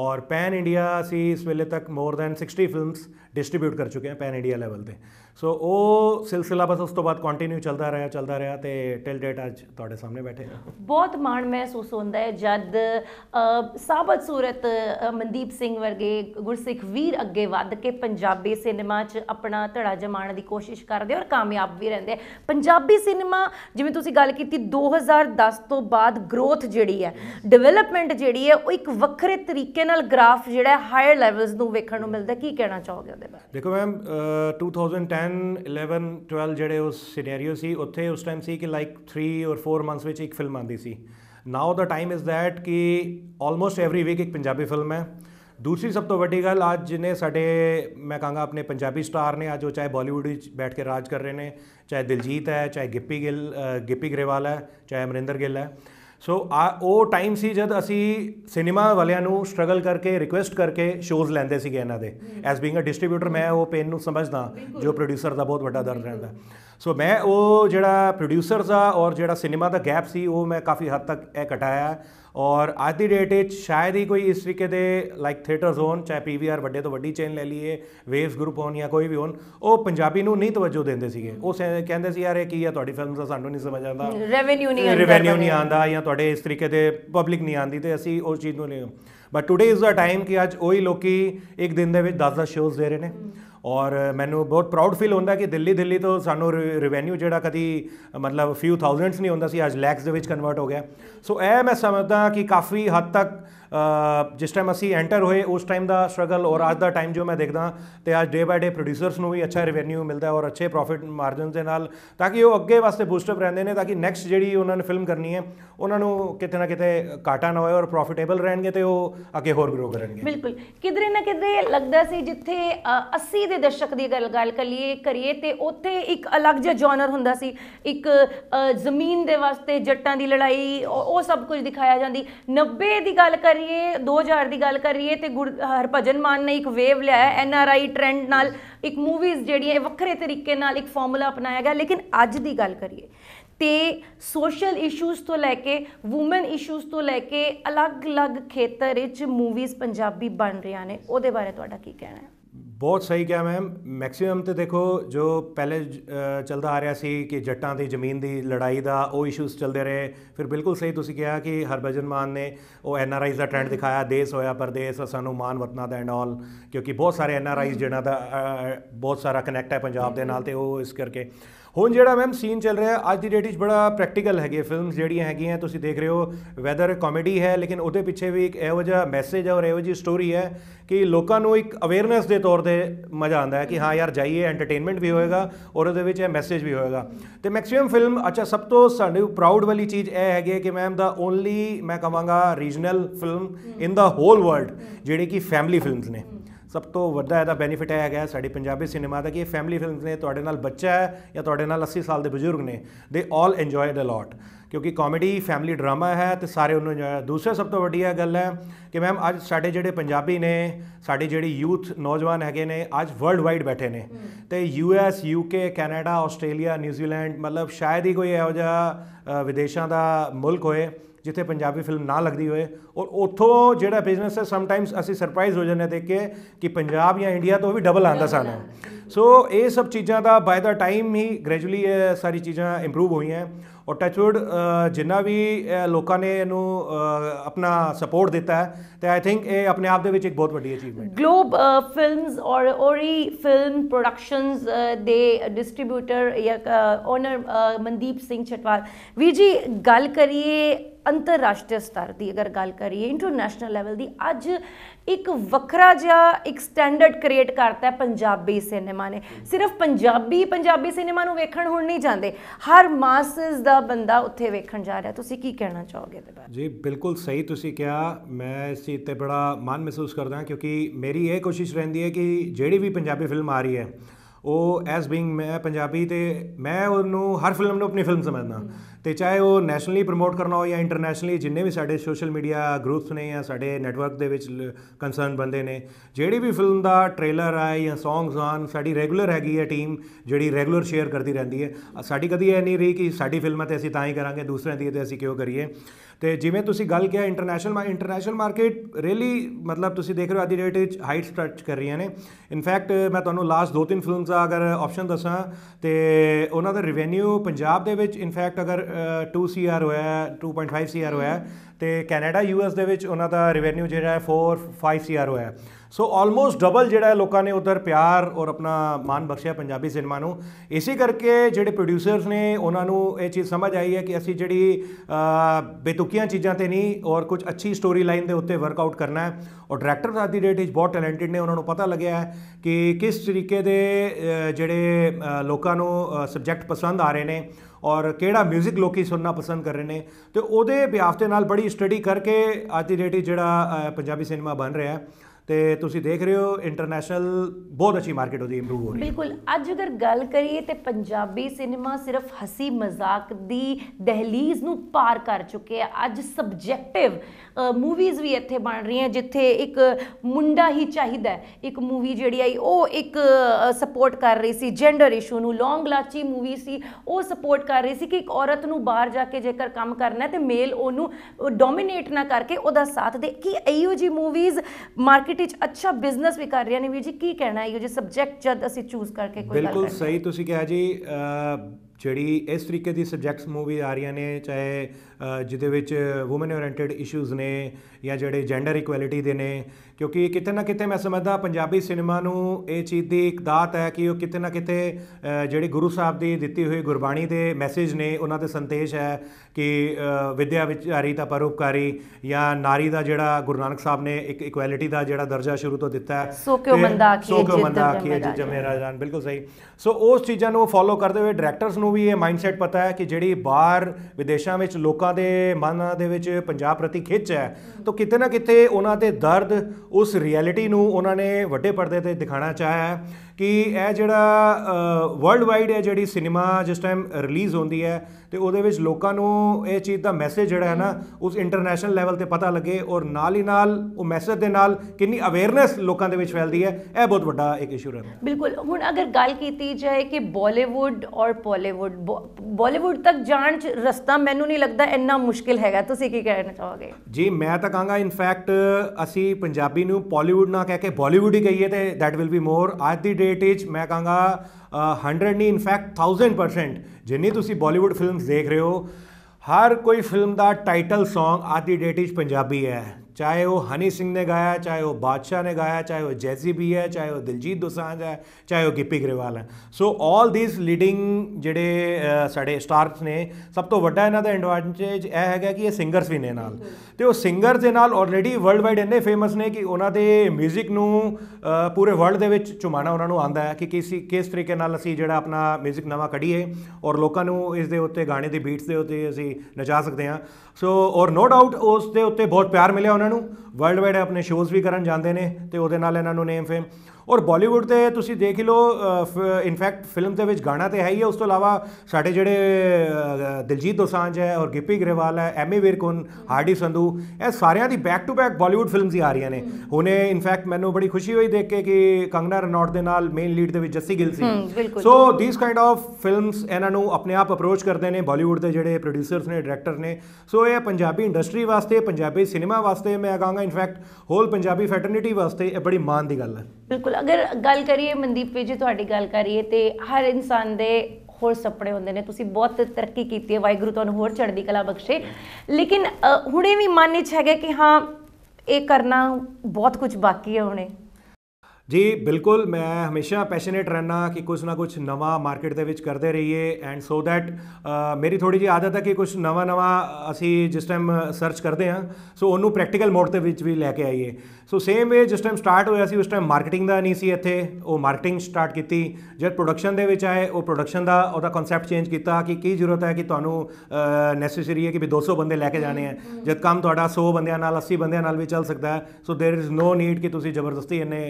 ਔਰ ਪੈਨ ਇੰਡੀਆ ਅਸੀਂ ਇਸ ਵੇਲੇ ਤੱਕ ਮੋਰ ਦੈਨ 60 ਫਿਲਮਸ ਡਿਸਟ੍ਰੀਬਿਊਟ ਕਰ ਚੁੱਕੇ ਆ ਪੈਨ ਇੰਡੀਆ ਲੈਵਲ ਤੇ ਸੋ ਉਹ ਸਿਲਸਿਲਾ ਬਸ ਉਸ ਤੋਂ ਬਾਅਦ ਕੰਟੀਨਿਊ ਚੱਲਦਾ ਰਿਹਾ ਚੱਲਦਾ ਰਿਹਾ ਤੇ ਟਿਲ ਡੇਟ ਅੱਜ ਤੁਹਾਡੇ ਸਾਹਮਣੇ ਬੈਠੇ ਆ ਬਹੁਤ ਮਾਣ ਮਹਿਸੂਸ ਹੁੰਦਾ ਹੈ ਜਦ ਸਾਬਤ ਸੂਰਤ ਮਨਦੀਪ ਸਿੰਘ ਵਰਗੇ ਗੁਰਸਿੱਖ ਵੀਰ ਅੱਗੇ ਵੱਧ ਕੇ ਪੰਜਾਬੀ ਸਿਨੇਮਾ 'ਚ ਆਪਣਾ ਧੜਾ ਜਮਾਉਣ ਦੀ ਕੋਸ਼ਿਸ਼ ਕਰਦੇ ਔਰ ਕਾਮਯਾਬ ਵੀ ਰਹਿੰਦੇ ਪੰਜਾਬੀ ਸਿਨੇਮਾ ਜਿਵੇਂ ਤੁਸੀਂ ਗੱਲ ਕੀਤੀ 2010 ਤੋਂ ਬਾਅਦ ਗਰੋਥ ਜਿਹੜੀ ਹੈ ਡਿਵੈਲਪਮੈਂਟ ਜਿਹੜੀ ਹੈ ਉਹ ਇੱਕ ਵੱਖਰੇ ਤਰੀਕੇ ਨਾਲ ਗ੍ਰਾਫ ਜਿਹੜਾ ਹਾਇਰ ਲੈਵਲਸ ਨੂੰ ਵੇਖਣ ਨੂੰ ਮਿਲਦਾ ਕੀ ਕਹਿਣਾ ਚਾਹੋਗੇ ਦੇ ਬਾਅਦ ਦੇਖੋ ਮੈਮ 2010 11 12 ਜਿਹੜੇ ਉਸ ਸਿਨੈਰੀਓ ਸੀ ਉੱਥੇ ਉਸ ਟਾਈਮ ਸੀ ਕਿ ਲਾਈਕ 3 অর 4 ਮੰਥਸ ਵਿੱਚ ਇੱਕ ਫਿਲਮ ਆਂਦੀ ਸੀ now the time is that ਕਿ ਆਲਮੋਸਟ ਐਵਰੀ ਵੀਕ ਇੱਕ ਪੰਜਾਬੀ ਫਿਲਮ ਹੈ ਦੂਸਰੀ ਸਭ ਤੋਂ ਵੱਡੀ ਗੱਲ ਅੱਜ ਜਿਨੇ ਸਾਡੇ ਮੈਂ ਕਹਾਂਗਾ ਆਪਣੇ ਪੰਜਾਬੀ ਸਟਾਰ ਨੇ ਅੱਜ ਉਹ ਚਾਹੇ ਬਾਲੀਵੁੱਡ ਵਿੱਚ ਬੈਠ ਕੇ ਰਾਜ ਕਰ ਰਹੇ ਨੇ ਚਾਹੇ ਦਿਲਜੀਤ ਹੈ ਚਾਹੇ ਗਿੱਪੀ ਗਿੱਲ ਗਿੱਪੀ ਗਰੇਵਾਲ ਹੈ ਚਾਹੇ ਅਮਰਿੰਦਰ ਗਿੱਲ ਹੈ ਸੋ ਆ ਉਹ ਟਾਈਮ ਸੀ ਜਦ ਅਸੀਂ ਸਿਨੇਮਾ ਵਾਲਿਆਂ ਨੂੰ ਸਟਰਗਲ ਕਰਕੇ ਰਿਕੁਐਸਟ ਕਰਕੇ ਸ਼ੋਜ਼ ਲੈਂਦੇ ਸੀਗੇ ਇਹਨਾਂ ਦੇ ਐਸ ਬੀਇੰਗ ਅ ਡਿਸਟ੍ਰੀਬਿਊਟਰ ਮੈਂ ਉਹ ਪੇਨ ਨੂੰ ਸਮਝਦਾ ਜੋ ਪ੍ਰੋਡਿਊਸਰ ਦਾ ਬਹੁਤ ਵੱਡਾ ਦਰਦ ਰਹਿੰਦਾ ਸੋ ਮੈਂ ਉਹ ਜਿਹੜਾ ਪ੍ਰੋਡਿਊਸਰਸ ਆ ਔਰ ਜਿਹੜਾ ਸਿਨੇਮਾ ਦਾ ਗੈਪ ਸੀ ਉਹ ਮੈਂ ਕਾਫੀ ਹੱਦ ਤੱਕ ਇਹ ਘਟਾਇਆ ਔਰ ਅੱਜ ਦੀ ਡੇਟ ਵਿੱਚ ਸ਼ਾਇਦ ਹੀ ਕੋਈ ਇਸ ਤਰੀਕੇ ਦੇ ਲਾਈਕ ਥੀਏਟਰ ਜ਼ੋਨ ਚਾਹੇ ਪੀਵੀਆਰ ਵੱਡੇ ਤੋਂ ਵੱਡੀ ਚੇਨ ਲੈ ਲਈਏ ਵੇਵਸ ਗਰੁੱਪ ਹੋਣ ਜਾਂ ਕੋਈ ਵੀ ਹੋਣ ਉਹ ਪੰਜਾਬੀ ਨੂੰ ਨਹੀਂ ਤਵੱਜੋ ਦਿੰਦੇ ਸੀਗੇ ਉਹ ਕਹਿੰਦੇ ਸੀ ਯਾਰ ਇਹ ਕੀ ਆ ਤੁਹਾਡੀ ਫਿਲਮ ਦਾ ਸਾਨੂੰ ਨਹੀਂ ਸਮਝ ਆਉਂਦਾ ਰੈਵਨਿਊ ਨਹੀਂ ਆਉਂਦਾ ਰੈਵਨਿਊ ਨਹੀਂ ਆਉਂਦਾ ਜਾਂ ਤੁਹਾਡੇ ਇਸ ਤਰੀਕੇ ਦੇ ਪਬਲਿਕ ਨਹੀਂ ਆਉਂਦੀ ਤੇ ਅਸੀਂ ਉਸ ਚੀਜ਼ ਨੂੰ ਲੈ but today is the time ਕਿ ਅੱਜ ਉਹੀ ਲੋਕੀ ਇੱਕ ਦਿਨ ਦੇ ਵਿੱਚ 10-10 ਸ਼ੋਜ਼ ਦੇ ਰਹੇ ਨੇ ਔਰ ਮੈਨੂੰ ਬਹੁਤ ਪ੍ਰਾਊਡ ਫੀਲ ਹੁੰਦਾ ਕਿ ਦਿੱਲੀ ਦਿੱਲੀ ਤੋਂ ਸਾਨੂੰ ਰੈਵਨਿਊ ਜਿਹੜਾ ਕਦੀ ਮਤਲਬ ਫਿਊ ਥਾਊਜ਼ੈਂਡਸ ਨਹੀਂ ਹੁੰਦਾ ਸੀ ਅੱਜ ਲੈਕਸ ਦੇ ਵਿੱਚ ਕਨਵਰਟ ਹੋ ਗਿਆ ਸੋ ਇਹ ਮੈਂ ਸਮਝਦਾ ਕਿ ਕਾਫੀ ਹੱਦ ਤੱਕ ਜਿਸ ਟਾਈਮ ਅਸੀਂ ਐਂਟਰ ਹੋਏ ਉਸ ਟਾਈਮ ਦਾ ਸਟਰਗਲ ਔਰ ਅੱਜ ਦਾ ਟਾਈਮ ਜੋ ਮੈਂ ਦੇਖਦਾ ਤੇ ਅੱਜ ਡੇ ਬਾਈ ਡੇ ਪ੍ਰੋਡਿਊਸਰਸ ਨੂੰ ਵੀ ਅੱਛਾ ਰੈਵਨਿਊ ਮਿਲਦਾ ਹੈ ਔਰ ਅੱਛੇ ਪ੍ਰੋਫਿਟ ਮਾਰਜਨ ਦੇ ਨਾਲ ਤਾਂ ਕਿ ਉਹ ਅੱਗੇ ਵਾਸਤੇ ਬੂਸਟਅਪ ਰਹਿੰਦੇ ਨੇ ਤਾਂ ਕਿ ਨੈਕਸਟ ਜਿਹੜੀ ਉਹਨਾਂ ਨੇ ਫਿਲਮ ਕਰਨੀ ਹੈ ਉਹਨਾਂ ਨੂੰ ਕਿਤੇ ਨਾ ਕਿਤੇ ਕਾਟਾ ਨਾ ਹੋਏ ਔਰ ਪ੍ਰੋਫਿਟੇਬਲ ਰਹਿਣਗੇ ਤੇ ਉਹ ਅੱਗੇ ਹੋਰ ਗਰੋ ਕਰਨਗੇ ਬਿਲਕੁਲ ਕਿਧਰੇ ਨਾ ਕਿਧਰੇ ਲੱਗਦਾ ਸੀ ਜਿੱਥੇ 80 ਦੇ ਦਸ਼ਕ ਦੀ ਗੱਲ ਗੱਲ ਕਰੀਏ ਕਰੀਏ ਤੇ ਉੱਥੇ ਇੱਕ ਅਲੱਗ ਜਿਹਾ ਜਨਰ ਹੁੰਦਾ ਸੀ ਇੱਕ ਜ਼ਮੀਨ ਦੇ ਵਾਸਤੇ ਜੱਟਾਂ ਦੀ ਲੜਾਈ ਉਹ ਸਭ ਕੁਝ ਦਿਖਾਇਆ ਜਾਂਦੀ 90 ਦੀ ਗੱਲ ਕਰ ਕਰੀਏ 2000 ਦੀ ਗੱਲ ਕਰੀਏ ਤੇ ਹਰਭਜਨ ਮਾਨ ਨੇ ਇੱਕ ਵੇਵ ਲਿਆ ਐਨ ਆਰ ਆਈ ਟ੍ਰੈਂਡ ਨਾਲ ਇੱਕ ਮੂਵੀਜ਼ ਜਿਹੜੀਆਂ ਵੱਖਰੇ ਤਰੀਕੇ ਨਾਲ ਇੱਕ ਫਾਰਮੂਲਾ ਅਪਣਾਇਆ ਗਿਆ ਲੇਕਿਨ ਅੱਜ ਦੀ ਗੱਲ ਕਰੀਏ ਤੇ ਸੋਸ਼ਲ ਇਸ਼ੂਜ਼ ਤੋਂ ਲੈ ਕੇ ਔਮਨ ਇਸ਼ੂਜ਼ ਤੋਂ ਲੈ ਕੇ ਅਲੱਗ-ਅਲੱਗ ਖੇਤਰ ਵਿੱਚ ਮੂਵੀਜ਼ ਪੰਜਾਬੀ ਬਣ ਰਹੀਆਂ ਨੇ ਉਹਦੇ ਬਾਰੇ ਤੁਹਾਡਾ ਕੀ ਕਹਿਣਾ ਹੈ ਬਹੁਤ ਸਹੀ ਕਿਹਾ ਮੈਮ ਮੈਕਸਿਮਮ ਤੇ ਦੇਖੋ ਜੋ ਪਹਿਲੇ ਚੱਲਦਾ ਆ ਰਿਹਾ ਸੀ ਕਿ ਜੱਟਾਂ ਦੀ ਜ਼ਮੀਨ ਦੀ ਲੜਾਈ ਦਾ ਉਹ ਇਸ਼ੂਸ ਚੱਲਦੇ ਰਹੇ ਫਿਰ ਬਿਲਕੁਲ ਸਹੀ ਤੁਸੀਂ ਕਿਹਾ ਕਿ ਹਰਭਜਨ ਮਾਨ ਨੇ ਉਹ N R Is the trend ਦਿਖਾਇਆ ਦੇਸ਼ ਹੋਇਆ ਪਰਦੇਸ ਸਾਨੂੰ ਮਾਨ ਵਤਨਾ ਦਾ ਐਂਡ ਆਲ ਕਿਉਂਕਿ ਬਹੁਤ ਸਾਰੇ ਐਨ ਆਰ ਆਈਜ਼ ਜਿਹਨਾਂ ਦਾ ਬਹੁਤ ਸਾਰਾ ਕਨੈਕਟ ਹੈ ਪੰਜਾਬ ਦੇ ਨਾਲ ਤੇ ਉਹ ਇਸ ਕਰਕੇ ਹੁਣ ਜਿਹੜਾ ਮੈਮ ਸੀਨ ਚੱਲ ਰਿਹਾ ਅੱਜ ਦੀ ਡੇਟ ਵਿੱਚ ਬੜਾ ਪ੍ਰੈਕਟੀਕਲ ਹੈਗੇ ਫਿਲਮਸ ਜਿਹੜੀਆਂ ਹੈਗੀਆਂ ਤੁਸੀਂ ਦੇਖ ਰਹੇ ਹੋ ਵੈਦਰ ਕਾਮੇਡੀ ਹੈ ਲੇਕਿਨ ਉਹਦੇ ਪਿੱਛੇ ਵੀ ਇੱਕ ਇਹੋ ਜਿਹਾ ਮੈਸੇਜ ਹੈ ਔਰ ਇਹੋ ਜੀ ਸਟੋਰੀ ਹੈ ਕਿ ਲੋਕਾਂ ਨੂੰ ਇੱਕ ਅਵੇਅਰਨੈਸ ਦੇ ਤੌਰ ਤੇ ਮਜ਼ਾ ਆਉਂਦਾ ਹੈ ਕਿ ਹਾਂ ਯਾਰ ਜਾਈਏ ਐਂਟਰਟੇਨਮੈਂਟ ਵੀ ਹੋਏਗਾ ਔਰ ਉਹਦੇ ਵਿੱਚ ਇਹ ਮੈਸੇਜ ਵੀ ਹੋਏਗਾ ਤੇ ਮੈਕਸਿਮਮ ਫਿਲਮ ਅੱਛਾ ਸਭ ਤੋਂ ਸਾਡੇ ਪ੍ਰਾਊਡ ਵਾਲੀ ਚੀਜ਼ ਇਹ ਹੈਗੀ ਕਿ ਮੈਮ ਦਾ ਓਨਲੀ ਮੈਂ ਕਹਾਂਗਾ regional film in the whole world ਜਿਹੜੀ ਕਿ ਫੈਮਿਲੀ ਫਿਲਮਸ ਨੇ ਸਭ ਤੋਂ ਵੱਡਾ ਇਹਦਾ ਬੈਨੀਫਿਟ ਹੈ ਹੈਗਾ ਸਾਡੇ ਪੰਜਾਬੀ ਸਿਨੇਮਾ ਦਾ ਕਿ ਇਹ ਫੈਮਿਲੀ ਫਿਲਮਸ ਨੇ ਤੁਹਾਡੇ ਨਾਲ ਬੱਚਾ ਹੈ ਜਾਂ ਤੁਹਾਡੇ ਨਾਲ 80 ਸਾਲ ਦੇ ਬਜ਼ੁਰਗ ਨੇ ਦੇ ਆਲ ਇੰਜੋਏਡ ਅ ਲੋਟ ਕਿਉਂਕਿ ਕਾਮੇਡੀ ਫੈਮਿਲੀ ਡਰਾਮਾ ਹੈ ਤੇ ਸਾਰੇ ਉਹਨੂੰ ਇੰਜੋਏ ਦੂਸਰਾ ਸਭ ਤੋਂ ਵੱਡੀ ਗੱਲ ਹੈ ਕਿ ਮੈਮ ਅੱਜ ਸਾਡੇ ਜਿਹੜੇ ਪੰਜਾਬੀ ਨੇ ਸਾਡੇ ਜਿਹੜੇ ਯੂਥ ਨੌਜਵਾਨ ਹੈਗੇ ਨੇ ਅੱਜ ਵਰਲਡ ਵਾਈਡ ਬੈਠੇ ਨੇ ਤੇ U S U K Canada Australia New Zealand ਮਤਲਬ ਸ਼ਾਇਦ ਹੀ ਕੋਈ ਇਹੋ ਜਿਹਾ ਵਿਦੇਸ਼ਾਂ ਦਾ ਮੁਲਕ ਹੋਏ ਜਿੱਥੇ ਪੰਜਾਬੀ ਫਿਲਮ ਨਾ ਲੱਗਦੀ ਹੋਏ ਔਰ ਉਥੋਂ ਜਿਹੜਾ ਬਿਜ਼ਨਸ ਹੈ ਸਮਟਾਈਮਸ ਅਸੀਂ ਸਰਪ੍ਰਾਈਜ਼ ਹੋ ਜਾਂਦੇ ਦੇਖ ਕੇ ਕਿ ਪੰਜਾਬ ਜਾਂ ਇੰਡੀਆ ਤੋਂ ਵੀ ਡਬਲ ਆਂਦਾ ਸਾਨੂੰ ਸੋ ਇਹ ਸਭ ਚੀਜ਼ਾਂ ਦਾ ਬਾਏ ਦਾ ਟਾਈਮ ਹੀ ਗ੍ਰੈਜੂਅਲੀ ਇਹ ਸਾਰੀ ਚੀਜ਼ਾਂ ਇੰਪਰੂਵ ਹੋਈਆਂ ਔਰ ਟੱਚਵੁੱਡ ਜਿੰਨਾ ਵੀ ਲੋਕਾਂ ਨੇ ਇਹਨੂੰ ਆਪਣਾ ਸਪੋਰਟ ਦਿੱਤਾ ਹੈ ਤੇ ਆਈ ਥਿੰਕ ਇਹ ਆਪਣੇ ਆਪ ਦੇ ਵਿੱਚ ਇੱਕ ਬਹੁਤ ਵੱਡੀ ਅਚੀਵਮੈਂਟ ਗਲੋਬ ਫਿਲਮਸ ਔਰ ਓਰੀ ਫਿਲਮ ਪ੍ਰੋਡਕਸ਼ਨਸ ਦੇ ਡਿਸਟ੍ਰੀਬਿਊਟਰ ਯਾ ਓਨਰ ਮਨਦੀਪ ਸਿੰਘ ਛਟਵਾਲ ਵੀ ਜੀ ਗੱਲ ਕਰੀਏ ਅੰਤਰਰਾਸ਼ਟਰੀ ਸਤਰ ਦੀ ਅਗਰ ਗੱਲ ਕਰੀਏ ਇੰਟਰਨੈਸ਼ਨਲ ਲੈਵਲ ਦੀ ਅੱਜ ਇੱਕ ਵੱਖਰਾ ਜਿਹਾ ਇੱਕ ਸਟੈਂਡਰਡ ਕ੍ਰੀਏਟ ਕਰਤਾ ਹੈ ਪੰਜਾਬੀ ਸਿਨੇਮਾ ਨੇ ਸਿਰਫ ਪੰਜਾਬੀ ਪੰਜਾਬੀ ਸਿਨੇਮਾ ਨੂੰ ਵੇਖਣ ਹੁਣ ਨਹੀਂ ਜਾਂਦੇ ਹਰ ਮਾਸਸ ਦਾ ਬੰਦਾ ਉੱਥੇ ਵੇਖਣ ਜਾ ਰਿਹਾ ਤੁਸੀਂ ਕੀ ਕਹਿਣਾ ਚਾਹੋਗੇ ਇਹਦੇ ਬਾਰੇ ਜੀ ਬਿਲਕੁਲ ਸਹੀ ਤੁਸੀਂ ਕਿਹਾ ਮੈਂ ਇਸ ਚੀਜ਼ ਤੇ ਬੜਾ ਮਾਣ ਮਹਿਸੂਸ ਕਰਦਾ ਹਾਂ ਕਿਉਂਕਿ ਮੇਰੀ ਇਹ ਕੋਸ਼ਿਸ਼ ਰਹਿੰਦੀ ਹੈ ਕਿ ਜਿਹੜੀ ਵੀ ਪੰਜਾਬੀ ਫਿਲਮ ਆ ਰਹੀ ਹੈ ਉਹ ਐਸ ਬੀਇੰਗ ਮੈਂ ਪੰਜਾਬੀ ਤੇ ਮੈਂ ਉਹਨੂੰ ਹਰ ਫਿਲਮ ਨੂੰ ਆਪਣੀ ਫਿਲਮ ਸਮਝਦਾ ਤੇ ਚਾਹੇ ਉਹ ਨੈਸ਼ਨਲੀ ਪ੍ਰਮੋਟ ਕਰਨਾ ਹੋ ਜਾਂ ਇੰਟਰਨੈਸ਼ਨਲੀ ਜਿੰਨੇ ਵੀ ਸਾਡੇ ਸੋਸ਼ਲ ਮੀਡੀਆ ਗਰੁੱਪਸ ਨੇ ਜਾਂ ਸਾਡੇ ਨੈਟਵਰਕ ਦੇ ਵਿੱਚ ਕੰਸਰਨ ਬੰਦੇ ਨੇ ਜਿਹੜੀ ਵੀ ਫਿਲਮ ਦਾ ਟ੍ਰੇਲਰ ਆਏ ਜਾਂ ਸੌਂਗਸ ਆਨ ਸਾਡੀ ਰੈਗੂਲਰ ਹੈਗੀ ਹੈ ਟੀਮ ਜਿਹੜੀ ਰੈਗੂਲਰ ਸ਼ੇਅਰ ਕਰਦੀ ਰਹਿੰਦੀ ਹੈ ਸਾਡੀ ਕਦੀ ਇਹ ਨਹੀਂ ਰਹੀ ਕਿ ਸਾਡੀ ਫਿਲਮਾਂ ਤੇ ਅਸੀਂ ਤਾਂ ਹੀ ਕਰਾਂਗੇ ਦੂਸਰਿਆਂ ਦੀ ਤੇ ਅਸੀਂ ਕਿਉਂ ਕਰੀਏ ਤੇ ਜਿਵੇਂ ਤੁਸੀਂ ਗੱਲ ਕਿਹਾ ਇੰਟਰਨੈਸ਼ਨਲ ਇੰਟਰਨੈਸ਼ਨਲ ਮਾਰਕੀਟ ਰੀਲੀ ਮਤਲਬ ਤੁਸੀਂ ਦੇਖ ਰਹੇ ਹੋ ਅੱਜ ਦੀ ਡੇਟ ਵਿੱਚ ਹਾਈਟ ਸਟਾਰਟ ਕਰ ਰਹੀਆਂ ਨੇ ਇਨਫੈਕਟ ਮੈਂ ਤੁਹਾਨੂੰ ਲਾਸਟ ਦੋ ਤਿੰਨ ਫਿਲਮਸ ਦਾ ਅਗਰ ਆਪਸ਼ਨ ਦੱਸਾਂ ਤੇ ਉਹਨਾਂ ਦਾ ਰੈਵਨਿਊ ਪੰਜਾਬ ਦੇ ਵਿੱਚ ਇਨਫੈਕਟ ਅਗਰ 2 ਸੀਆਰ ਹੋਇਆ 2.5 ਸੀਆਰ ਹੋਇਆ ਤੇ ਕੈਨੇਡਾ ਯੂਐਸ ਦੇ ਵਿੱਚ ਉਹਨਾਂ ਦਾ ਰੈਵਨਿਊ ਜਿਹੜਾ ਹੈ 4 5 ਸੀਆਰ ਹੋਇਆ ਸੋ ਆਲਮੋਸਟ ਡਬਲ ਜਿਹੜਾ ਹੈ ਲੋਕਾਂ ਨੇ ਉਧਰ ਪਿਆਰ ਔਰ ਆਪਣਾ ਮਾਨ ਬਖਸ਼ਿਆ ਪੰਜਾਬੀ ਸਿਨੇਮਾ ਨੂੰ ਇਸੇ ਕਰਕੇ ਜਿਹੜੇ ਪ੍ਰੋਡਿਊਸਰਸ ਨੇ ਉਹਨਾਂ ਨੂੰ ਇਹ ਚੀਜ਼ ਸਮਝ ਆਈ ਹੈ ਕਿ ਅਸੀਂ ਜਿਹੜੀ ਬੇਤੁਕੀਆਂ ਚੀਜ਼ਾਂ ਤੇ ਨਹੀਂ ਔਰ ਕੁਝ ਅੱਛੀ ਸਟੋਰੀ ਲਾਈਨ ਦੇ ਉੱਤੇ ਵਰਕਆਊਟ ਕਰਨਾ ਹੈ ਔਰ ਡਾਇਰੈਕਟਰ ਅੱਜ ਦੀ ਡੇਟ ਵਿੱਚ ਬਹੁਤ ਟੈਲੈਂਟਡ ਨੇ ਉਹਨਾਂ ਨੂੰ ਪਤਾ ਲੱਗਿਆ ਹੈ ਕਿ ਕਿਸ ਤਰੀਕੇ ਦੇ ਜਿਹੜੇ ਲੋਕਾਂ ਨੂੰ ਸਬਜੈਕਟ ਪਸੰਦ ਆ ਰਹੇ ਨੇ ਔਰ ਕਿਹੜਾ 뮤직 ਲੋਕੀ ਸੁਣਨਾ ਪਸੰਦ ਕਰ ਰਹੇ ਨੇ ਤੇ ਉਹਦੇ ਬਿਆਫ ਦੇ ਨਾਲ ਬੜੀ ਸਟੱਡੀ ਕਰਕੇ ਅੱਜ ਦੀ ਡੇਟ ਜਿਹੜਾ ਪੰਜਾਬੀ ਸਿਨੇਮਾ ਬਣ ਰਿਹਾ ਹੈ ਤੇ ਤੁਸੀਂ ਦੇਖ ਰਹੇ ਹੋ ਇੰਟਰਨੈਸ਼ਨਲ ਬਹੁਤ ਅੱਛੀ ਮਾਰਕੀਟ ਉਹਦੀ ਇੰਪਰੂਵ ਹੋ ਰਹੀ ਹੈ ਬਿਲਕੁਲ ਅੱਜ ਅਗਰ ਗੱਲ ਕਰੀਏ ਤੇ ਪੰਜਾਬੀ ਸਿਨੇਮਾ ਸਿਰਫ ਹਸੀ ਮਜ਼ਾਕ ਦੀ ਦਹਲੀਜ਼ ਨੂੰ ਪਾਰ ਕਰ ਚੁੱਕਿਆ ਅੱਜ ਸਬਜੈਕਟਿਵ ਮੂਵੀਜ਼ ਵੀ ਇੱਥੇ ਬਣ ਰਹੀਆਂ ਜਿੱਥੇ ਇੱਕ ਮੁੰਡਾ ਹੀ ਚਾਹੀਦਾ ਇੱਕ ਮੂਵੀ ਜਿਹੜੀ ਆਈ ਉਹ ਇੱਕ ਸਪੋਰਟ ਕਰ ਰਹੀ ਸੀ ਜੈਂਡਰ ਇਸ਼ੂ ਨੂੰ ਲੌਂਗ ਲਾਚੀ ਮੂਵੀ ਸੀ ਉਹ ਸਪੋਰਟ ਕਰ ਰਹੀ ਸੀ ਕਿ ਇੱਕ ਔਰਤ ਨੂੰ ਬਾਹਰ ਜਾ ਕੇ ਜੇਕਰ ਕੰਮ ਕਰਨਾ ਹੈ ਤੇ ਮੇਲ ਉਹਨੂੰ ਡੋਮਿਨੇਟ ਨਾ ਕਰਕੇ ਉਹਦਾ ਸਾਥ ਦੇ ਕਿ ਇਹੋ ਜੀ ਮੂਵੀਜ਼ ਮਾਰਕੀਟ ਵਿੱਚ ਅੱਛਾ ਬਿਜ਼ਨਸ ਵੀ ਕਰ ਰਹੀਆਂ ਨੇ ਵੀਰ ਜੀ ਕੀ ਕਹਿਣਾ ਹੈ ਇਹੋ ਜੀ ਸਬਜੈਕਟ ਜਦ ਅਸੀਂ ਚੂਜ਼ ਕਰਕੇ ਕੋਈ ਬਿਲਕੁਲ ਸਹੀ ਤੁਸੀਂ ਕਿਹਾ ਜੀ ਜਿਹੜੀ ਇਸ ਤਰੀਕੇ ਦੀ ਸਬਜੈਕਟਸ ਮੂਵੀ ਆ ਰਹੀਆਂ ਨੇ ਚਾਹੇ ਜਿਹਦੇ ਵਿੱਚ ਔਮਨ ਓਰੀਐਂਟਡ ਇਸ਼ੂਜ਼ ਨੇ ਜਾਂ ਜਿਹੜੇ ਜੈਂਡਰ ਇਕੁਐਲਿਟੀ ਦੇ ਨੇ ਕਿਉਂਕਿ ਕਿਤੇ ਨਾ ਕਿਤੇ ਮੈਂ ਸਮਝਦਾ ਪੰਜਾਬੀ ਸਿਨੇਮਾ ਨੂੰ ਇਹ ਚੀਜ਼ ਦੀ ਇੱਕ ਦਾਤ ਹੈ ਕਿ ਉਹ ਕਿਤੇ ਨਾ ਕਿਤੇ ਜਿਹੜੀ ਗੁਰੂ ਸਾਹਿਬ ਦੀ ਦਿੱਤੀ ਹੋਈ ਗੁਰਬਾਣੀ ਦੇ ਮੈਸੇਜ ਨੇ ਉਹਨਾਂ ਦੇ ਸੰਦੇਸ਼ ਹੈ ਕਿ ਵਿਦਿਆ ਵਿਚਾਰੀ ਤਾਂ ਪਰਉਪਕਾਰੀ ਜਾਂ ਨਾਰੀ ਦਾ ਜਿਹੜਾ ਗੁਰੂ ਨਾਨਕ ਸਾਹਿਬ ਨੇ ਇੱਕ ਇਕੁਐਲਿਟੀ ਦਾ ਜਿਹੜਾ ਦਰਜਾ ਸ਼ੁਰੂ ਤੋਂ ਦਿੱਤਾ ਹੈ ਸੋ ਕਿਉਂ ਬੰਦਾ ਆਖੀ ਜਿੱਦ ਜਮੇ ਰਾਜਾਨ ਬਿਲਕੁਲ ਸਹੀ ਸੋ ਉਸ ਚੀਜ਼ਾਂ ਨੂੰ ਫੋਲੋ ਕਰਦੇ ਹੋਏ ਡਾਇਰੈਕਟਰਸ ਨੂੰ ਨੂੰ ਵੀ ਇਹ ਮਾਈਂਡਸੈਟ ਪਤਾ ਹੈ ਕਿ ਜਿਹੜੀ ਬਾਹਰ ਵਿਦੇਸ਼ਾਂ ਵਿੱਚ ਲੋਕਾਂ ਦੇ ਮਨਾਂ ਦੇ ਵਿੱਚ ਪੰਜਾਬ ਪ੍ਰਤੀ ਖਿੱਚ ਹੈ ਤਾਂ ਕਿਤੇ ਨਾ ਕਿਤੇ ਉਹਨਾਂ ਦੇ ਦਰਦ ਉਸ ਰਿਐਲਿਟੀ ਨੂੰ ਉਹਨਾਂ ਨੇ ਵੱਡੇ ਪਰਦੇ ਤੇ ਦਿਖਾਣਾ ਚਾਹਿਆ ਹੈ ਕਿ ਇਹ ਜਿਹੜਾ ਵਰਲਡ ਵਾਈਡ ਹੈ ਜਿਹੜੀ ਸਿਨੇਮਾ ਜਿਸ ਟਾਈਮ ਰਿਲੀਜ਼ ਹੁੰਦੀ ਹੈ ਤੇ ਉਹਦੇ ਵਿੱਚ ਲੋਕਾਂ ਨੂੰ ਇਹ ਚੀਜ਼ ਦਾ ਮੈਸੇਜ ਜਿਹੜਾ ਹੈ ਨਾ ਉਸ ਇੰਟਰਨੈਸ਼ਨਲ ਲੈਵਲ ਤੇ ਪਤਾ ਲੱਗੇ ਔਰ ਨਾਲ ਹੀ ਨਾਲ ਉਹ ਮੈਸੇਜ ਦੇ ਨਾਲ ਕਿੰਨੀ ਅਵੇਅਰਨੈਸ ਲੋਕਾਂ ਦੇ ਵਿੱਚ ਫੈਲਦੀ ਹੈ ਇਹ ਬਹੁਤ ਵੱਡਾ ਇੱਕ ਇਸ਼ੂ ਰਹਿੰਦਾ ਬਿਲਕੁਲ ਹੁਣ ਅਗਰ ਗੱਲ ਕੀਤੀ ਜਾਏ ਕਿ ਬਾਲੀਵੁੱਡ ਔਰ ਪੋਲੀਵੁੱਡ ਬਾਲੀਵੁੱਡ ਤੱਕ ਜਾਣ ਚ ਰਸਤਾ ਮੈਨੂੰ ਨਹੀਂ ਲੱਗਦਾ ਇੰਨਾ ਮੁਸ਼ਕਿਲ ਹੈਗਾ ਤੁਸੀਂ ਕੀ ਕਹਿਣਾ ਚਾਹੋਗੇ ਜੀ ਮੈਂ ਤਾਂ ਕਹਾਂਗਾ ਇਨਫੈਕਟ ਅਸੀਂ ਪੰਜਾਬੀ ਨੂੰ ਪੋਲੀਵੁੱਡ ਨਾ ਕਹਿ ਕੇ ਬਾਲੀਵੁੱਡ ਹੀ ਕਹੀਏ ਤੇ ਥੈਟ ਵਿਲ ਬੀ ਮੋਰ ਅੱਜ ਦੀ ਡੇਟ ਵਿੱਚ ਮੈਂ ਕਹਾਂਗਾ 100 ਨਹੀਂ ਇਨਫੈਕਟ 1000% ਜਿੰਨੀ ਤੁਸੀਂ ਬਾਲੀਵੁੱਡ ਫਿਲਮਸ ਦੇਖ ਰਹੇ ਹੋ ਹਰ ਕੋਈ ਫਿਲਮ ਦਾ ਟਾਈਟਲ Song ਆਦੀ ਡੇਟ ਇਸ ਪੰਜਾਬੀ ਹੈ ਚਾਹੇ ਉਹ ਹਨੀ ਸਿੰਘ ਨੇ ਗਾਇਆ ਚਾਹੇ ਉਹ ਬਾਦਸ਼ਾਹ ਨੇ ਗਾਇਆ ਚਾਹੇ ਉਹ ਜੈਜ਼ੀ ਵੀ ਹੈ ਚਾਹੇ ਉਹ ਦਿਲਜੀਤ ਦੋਸਾਂਝ ਹੈ ਚਾਹੇ ਉਹ ਗਿੱਪੀ ਗਰੇਵਾਲ ਹੈ ਸੋ ਆਲ ਥੀਸ ਲੀਡਿੰਗ ਜਿਹੜੇ ਸਾਡੇ ਸਟਾਰਸ ਨੇ ਸਭ ਤੋਂ ਵੱਡਾ ਇਹਨਾਂ ਦਾ ਐਡਵਾਂਟੇਜ ਇਹ ਹੈਗਾ ਕਿ ਇਹ ਸਿੰਗਰਸ ਵੀ ਨੇ ਨਾਲ ਤੇ ਉਹ ਸਿੰਗਰਸ ਦੇ ਨਾਲ ਆਲਰੇਡੀ ਵਰਲਡ ਵਾਈਡ ਇੰਨੇ ਫੇਮਸ ਨੇ ਕਿ ਉਹਨਾਂ ਦੇ 뮤직 ਨੂੰ ਪੂਰੇ ਵਰਲਡ ਦੇ ਵਿੱਚ ਚੁਮਾਣਾ ਉਹਨਾਂ ਨੂੰ ਆਂਦਾ ਹੈ ਕਿ ਕਿਸ ਕਿਸ ਤਰੀਕੇ ਨਾਲ ਅਸੀਂ ਜਿਹੜਾ ਆਪਣਾ 뮤직 ਨਵਾਂ ਕੱਢੀਏ ਔਰ ਲੋਕਾਂ ਨੂੰ ਇਸ ਦੇ ਉੱਤੇ ਗਾਣੇ ਦੀ ਬੀਟਸ ਦੇ ਉੱਤੇ ਅਸੀਂ ਨਚਾ ਸਕਦੇ ਹਾਂ ਸੋ ਔਰ ਨੋ ਡਾਊਟ ਉਸ ਦੇ ਉੱਤੇ ਬਹੁਤ ਪਿਆਰ ਮਿਲਿਆ ਉਹਨਾਂ ਨੂੰ ਵਰਲਡ ਵਾਈਡ ਆਪਣੇ ਸ਼ੋਜ਼ ਵੀ ਕਰਨ ਜਾਂਦੇ ਨੇ ਤੇ ਉਹਦੇ ਨਾਲ ਇਹਨਾਂ ਨੂੰ ਨੇਮ ਫੇਮ ਔਰ ਬਾਲੀਵੁੱਡ ਤੇ ਤੁਸੀਂ ਦੇਖ ਹੀ ਲਓ ਇਨਫੈਕਟ ਫਿਲਮ ਦੇ ਵਿੱਚ ਗਾਣਾ ਤੇ ਹੈ ਹੀ ਹੈ ਉਸ ਤੋਂ ਇਲਾਵਾ ਸਾਡੇ ਜਿਹੜੇ ਦਿਲਜੀਤ ਦੋਸਾਂਝ ਹੈ ਔਰ ਗਿੱਪੀ ਗਰੇਵਾਲ ਹੈ ਐਮੀ ਵਿਰਕੁਨ ਹਾਰਡੀ ਸੰਧੂ ਇਹ ਸਾਰਿਆਂ ਦੀ back to back Bollywood films ਹੀ ਆ ਰਹੀਆਂ ਨੇ ਹੁਣੇ ਇਨਫੈਕਟ ਮੈਨੂੰ ਬੜੀ ਖੁਸ਼ੀ ਹੋਈ ਦੇਖ ਕੇ ਕਿ ਕੰਗਨਾ ਰਨੌਟ ਦੇ ਨਾਲ ਮੇਨ ਲੀਡ ਦੇ ਵਿੱਚ ਜੱਸੀ ਗਿੱਲ ਸੀ so these kind of films ਇਹਨਾਂ ਨੂੰ ਆਪਣੇ ਆਪ ਅਪਰੋਚ ਕਰਦੇ ਨੇ ਬਾਲੀਵੁੱਡ ਦੇ ਜਿਹੜੇ ਪ੍ਰੋਡਿਊਸਰਸ ਨੇ ਡਾਇਰੈਕਟਰ ਨੇ ਸੋ ਇਹ ਪੰਜਾਬੀ ਇੰਡਸਟਰੀ ਵਾਸਤੇ ਪੰਜਾਬੀ ਸਿਨੇਮਾ ਵਾਸਤੇ ਮੈਂ ਕਹਾਂਗਾ ਇਨਫੈਕਟ ਹੋਲ ਪੰਜਾਬੀ ਫੈਟਰਨਿਟੀ ਵਾਸਤੇ ਇਹ ਬੜੀ ਮਾਣ ਦੀ ਗੱਲ ਹੈ ਬਿਲਕੁਲ ਬਿਲਕੁਲ ਅਗਰ ਗੱਲ ਕਰੀਏ ਮਨਦੀਪ ਜੀ ਤੁਹਾਡੀ ਗੱਲ ਕਰੀਏ ਤੇ ਹਰ ਇਨਸਾਨ ਦੇ ਹੋਰ ਸੁਪਨੇ ਹੁੰਦੇ ਨੇ ਤੁਸੀਂ ਬਹੁਤ ਤਰੱਕੀ ਕੀਤੀ ਹੈ ਵਾਹਿਗੁਰੂ ਤੁਹਾਨੂੰ ਹੋਰ ਚੜ੍ਹਦੀ ਕਲਾ ਬਖਸ਼ੇ ਲੇਕਿਨ ਹੁਣੇ ਵੀ ਮਨ ਵਿੱਚ ਹੈਗਾ ਕਿ ਹਾਂ ਇਹ ਕਰਨਾ ਬਹੁਤ ਕੁਝ ਬਾਕੀ ਹੈ ਹੁਣੇ ਜੀ ਬਿਲਕੁਲ ਮੈਂ ਹਮੇਸ਼ਾ ਪੈਸ਼ਨੇਟ ਰਹਿਣਾ ਕਿ ਕੁਝ ਨਾ ਕੁਝ ਨਵਾਂ ਮਾਰਕੀਟ ਦੇ ਵਿੱਚ ਕਰਦੇ ਰਹੀਏ ਐਂਡ ਸੋ ਥੈਟ ਮੇਰੀ ਥੋੜੀ ਜੀ ਆਦਤ ਹੈ ਕਿ ਕੁਝ ਨਵਾਂ ਨਵਾਂ ਅਸੀਂ ਜਿਸ ਟਾਈਮ ਸਰਚ ਕਰਦੇ ਹਾਂ ਸੋ ਉਹਨੂੰ ਪ੍ਰੈਕਟੀਕਲ ਮੋਡ ਤੇ ਵਿੱਚ ਵੀ ਲੈ ਕੇ ਆਈਏ ਸੋ ਸੇਮ ਵੇ ਜਿਸ ਟਾਈਮ ਸਟਾਰਟ ਹੋਇਆ ਸੀ ਉਸ ਟਾਈਮ ਮਾਰਕੀਟਿੰਗ ਦਾ ਨਹੀਂ ਸੀ ਇੱਥੇ ਉਹ ਮਾਰਕੀਟਿੰਗ ਸਟਾਰਟ ਕੀਤੀ ਜਦ ਪ੍ਰੋਡਕਸ਼ਨ ਦੇ ਵਿੱਚ ਆਏ ਉਹ ਪ੍ਰੋਡਕਸ਼ਨ ਦਾ ਉਹਦਾ ਕਨਸੈਪਟ ਚੇਂਜ ਕੀਤਾ ਕਿ ਕੀ ਜ਼ਰੂਰਤ ਹੈ ਕਿ ਤੁਹਾਨੂੰ ਨੈਸੈਸਰੀ ਹੈ ਕਿ ਵੀ 200 ਬੰਦੇ ਲੈ ਕੇ ਜਾਣੇ ਆ ਜਦ ਕੰਮ ਤੁਹਾਡਾ 100 ਬੰਦਿਆਂ ਨਾਲ 80 ਬੰਦਿਆਂ ਨਾਲ ਵੀ ਚੱਲ ਸਕਦਾ so there is no need ਕਿ ਤੁਸੀਂ ਜ਼ਬਰਦਸਤੀ ਇਹਨੇ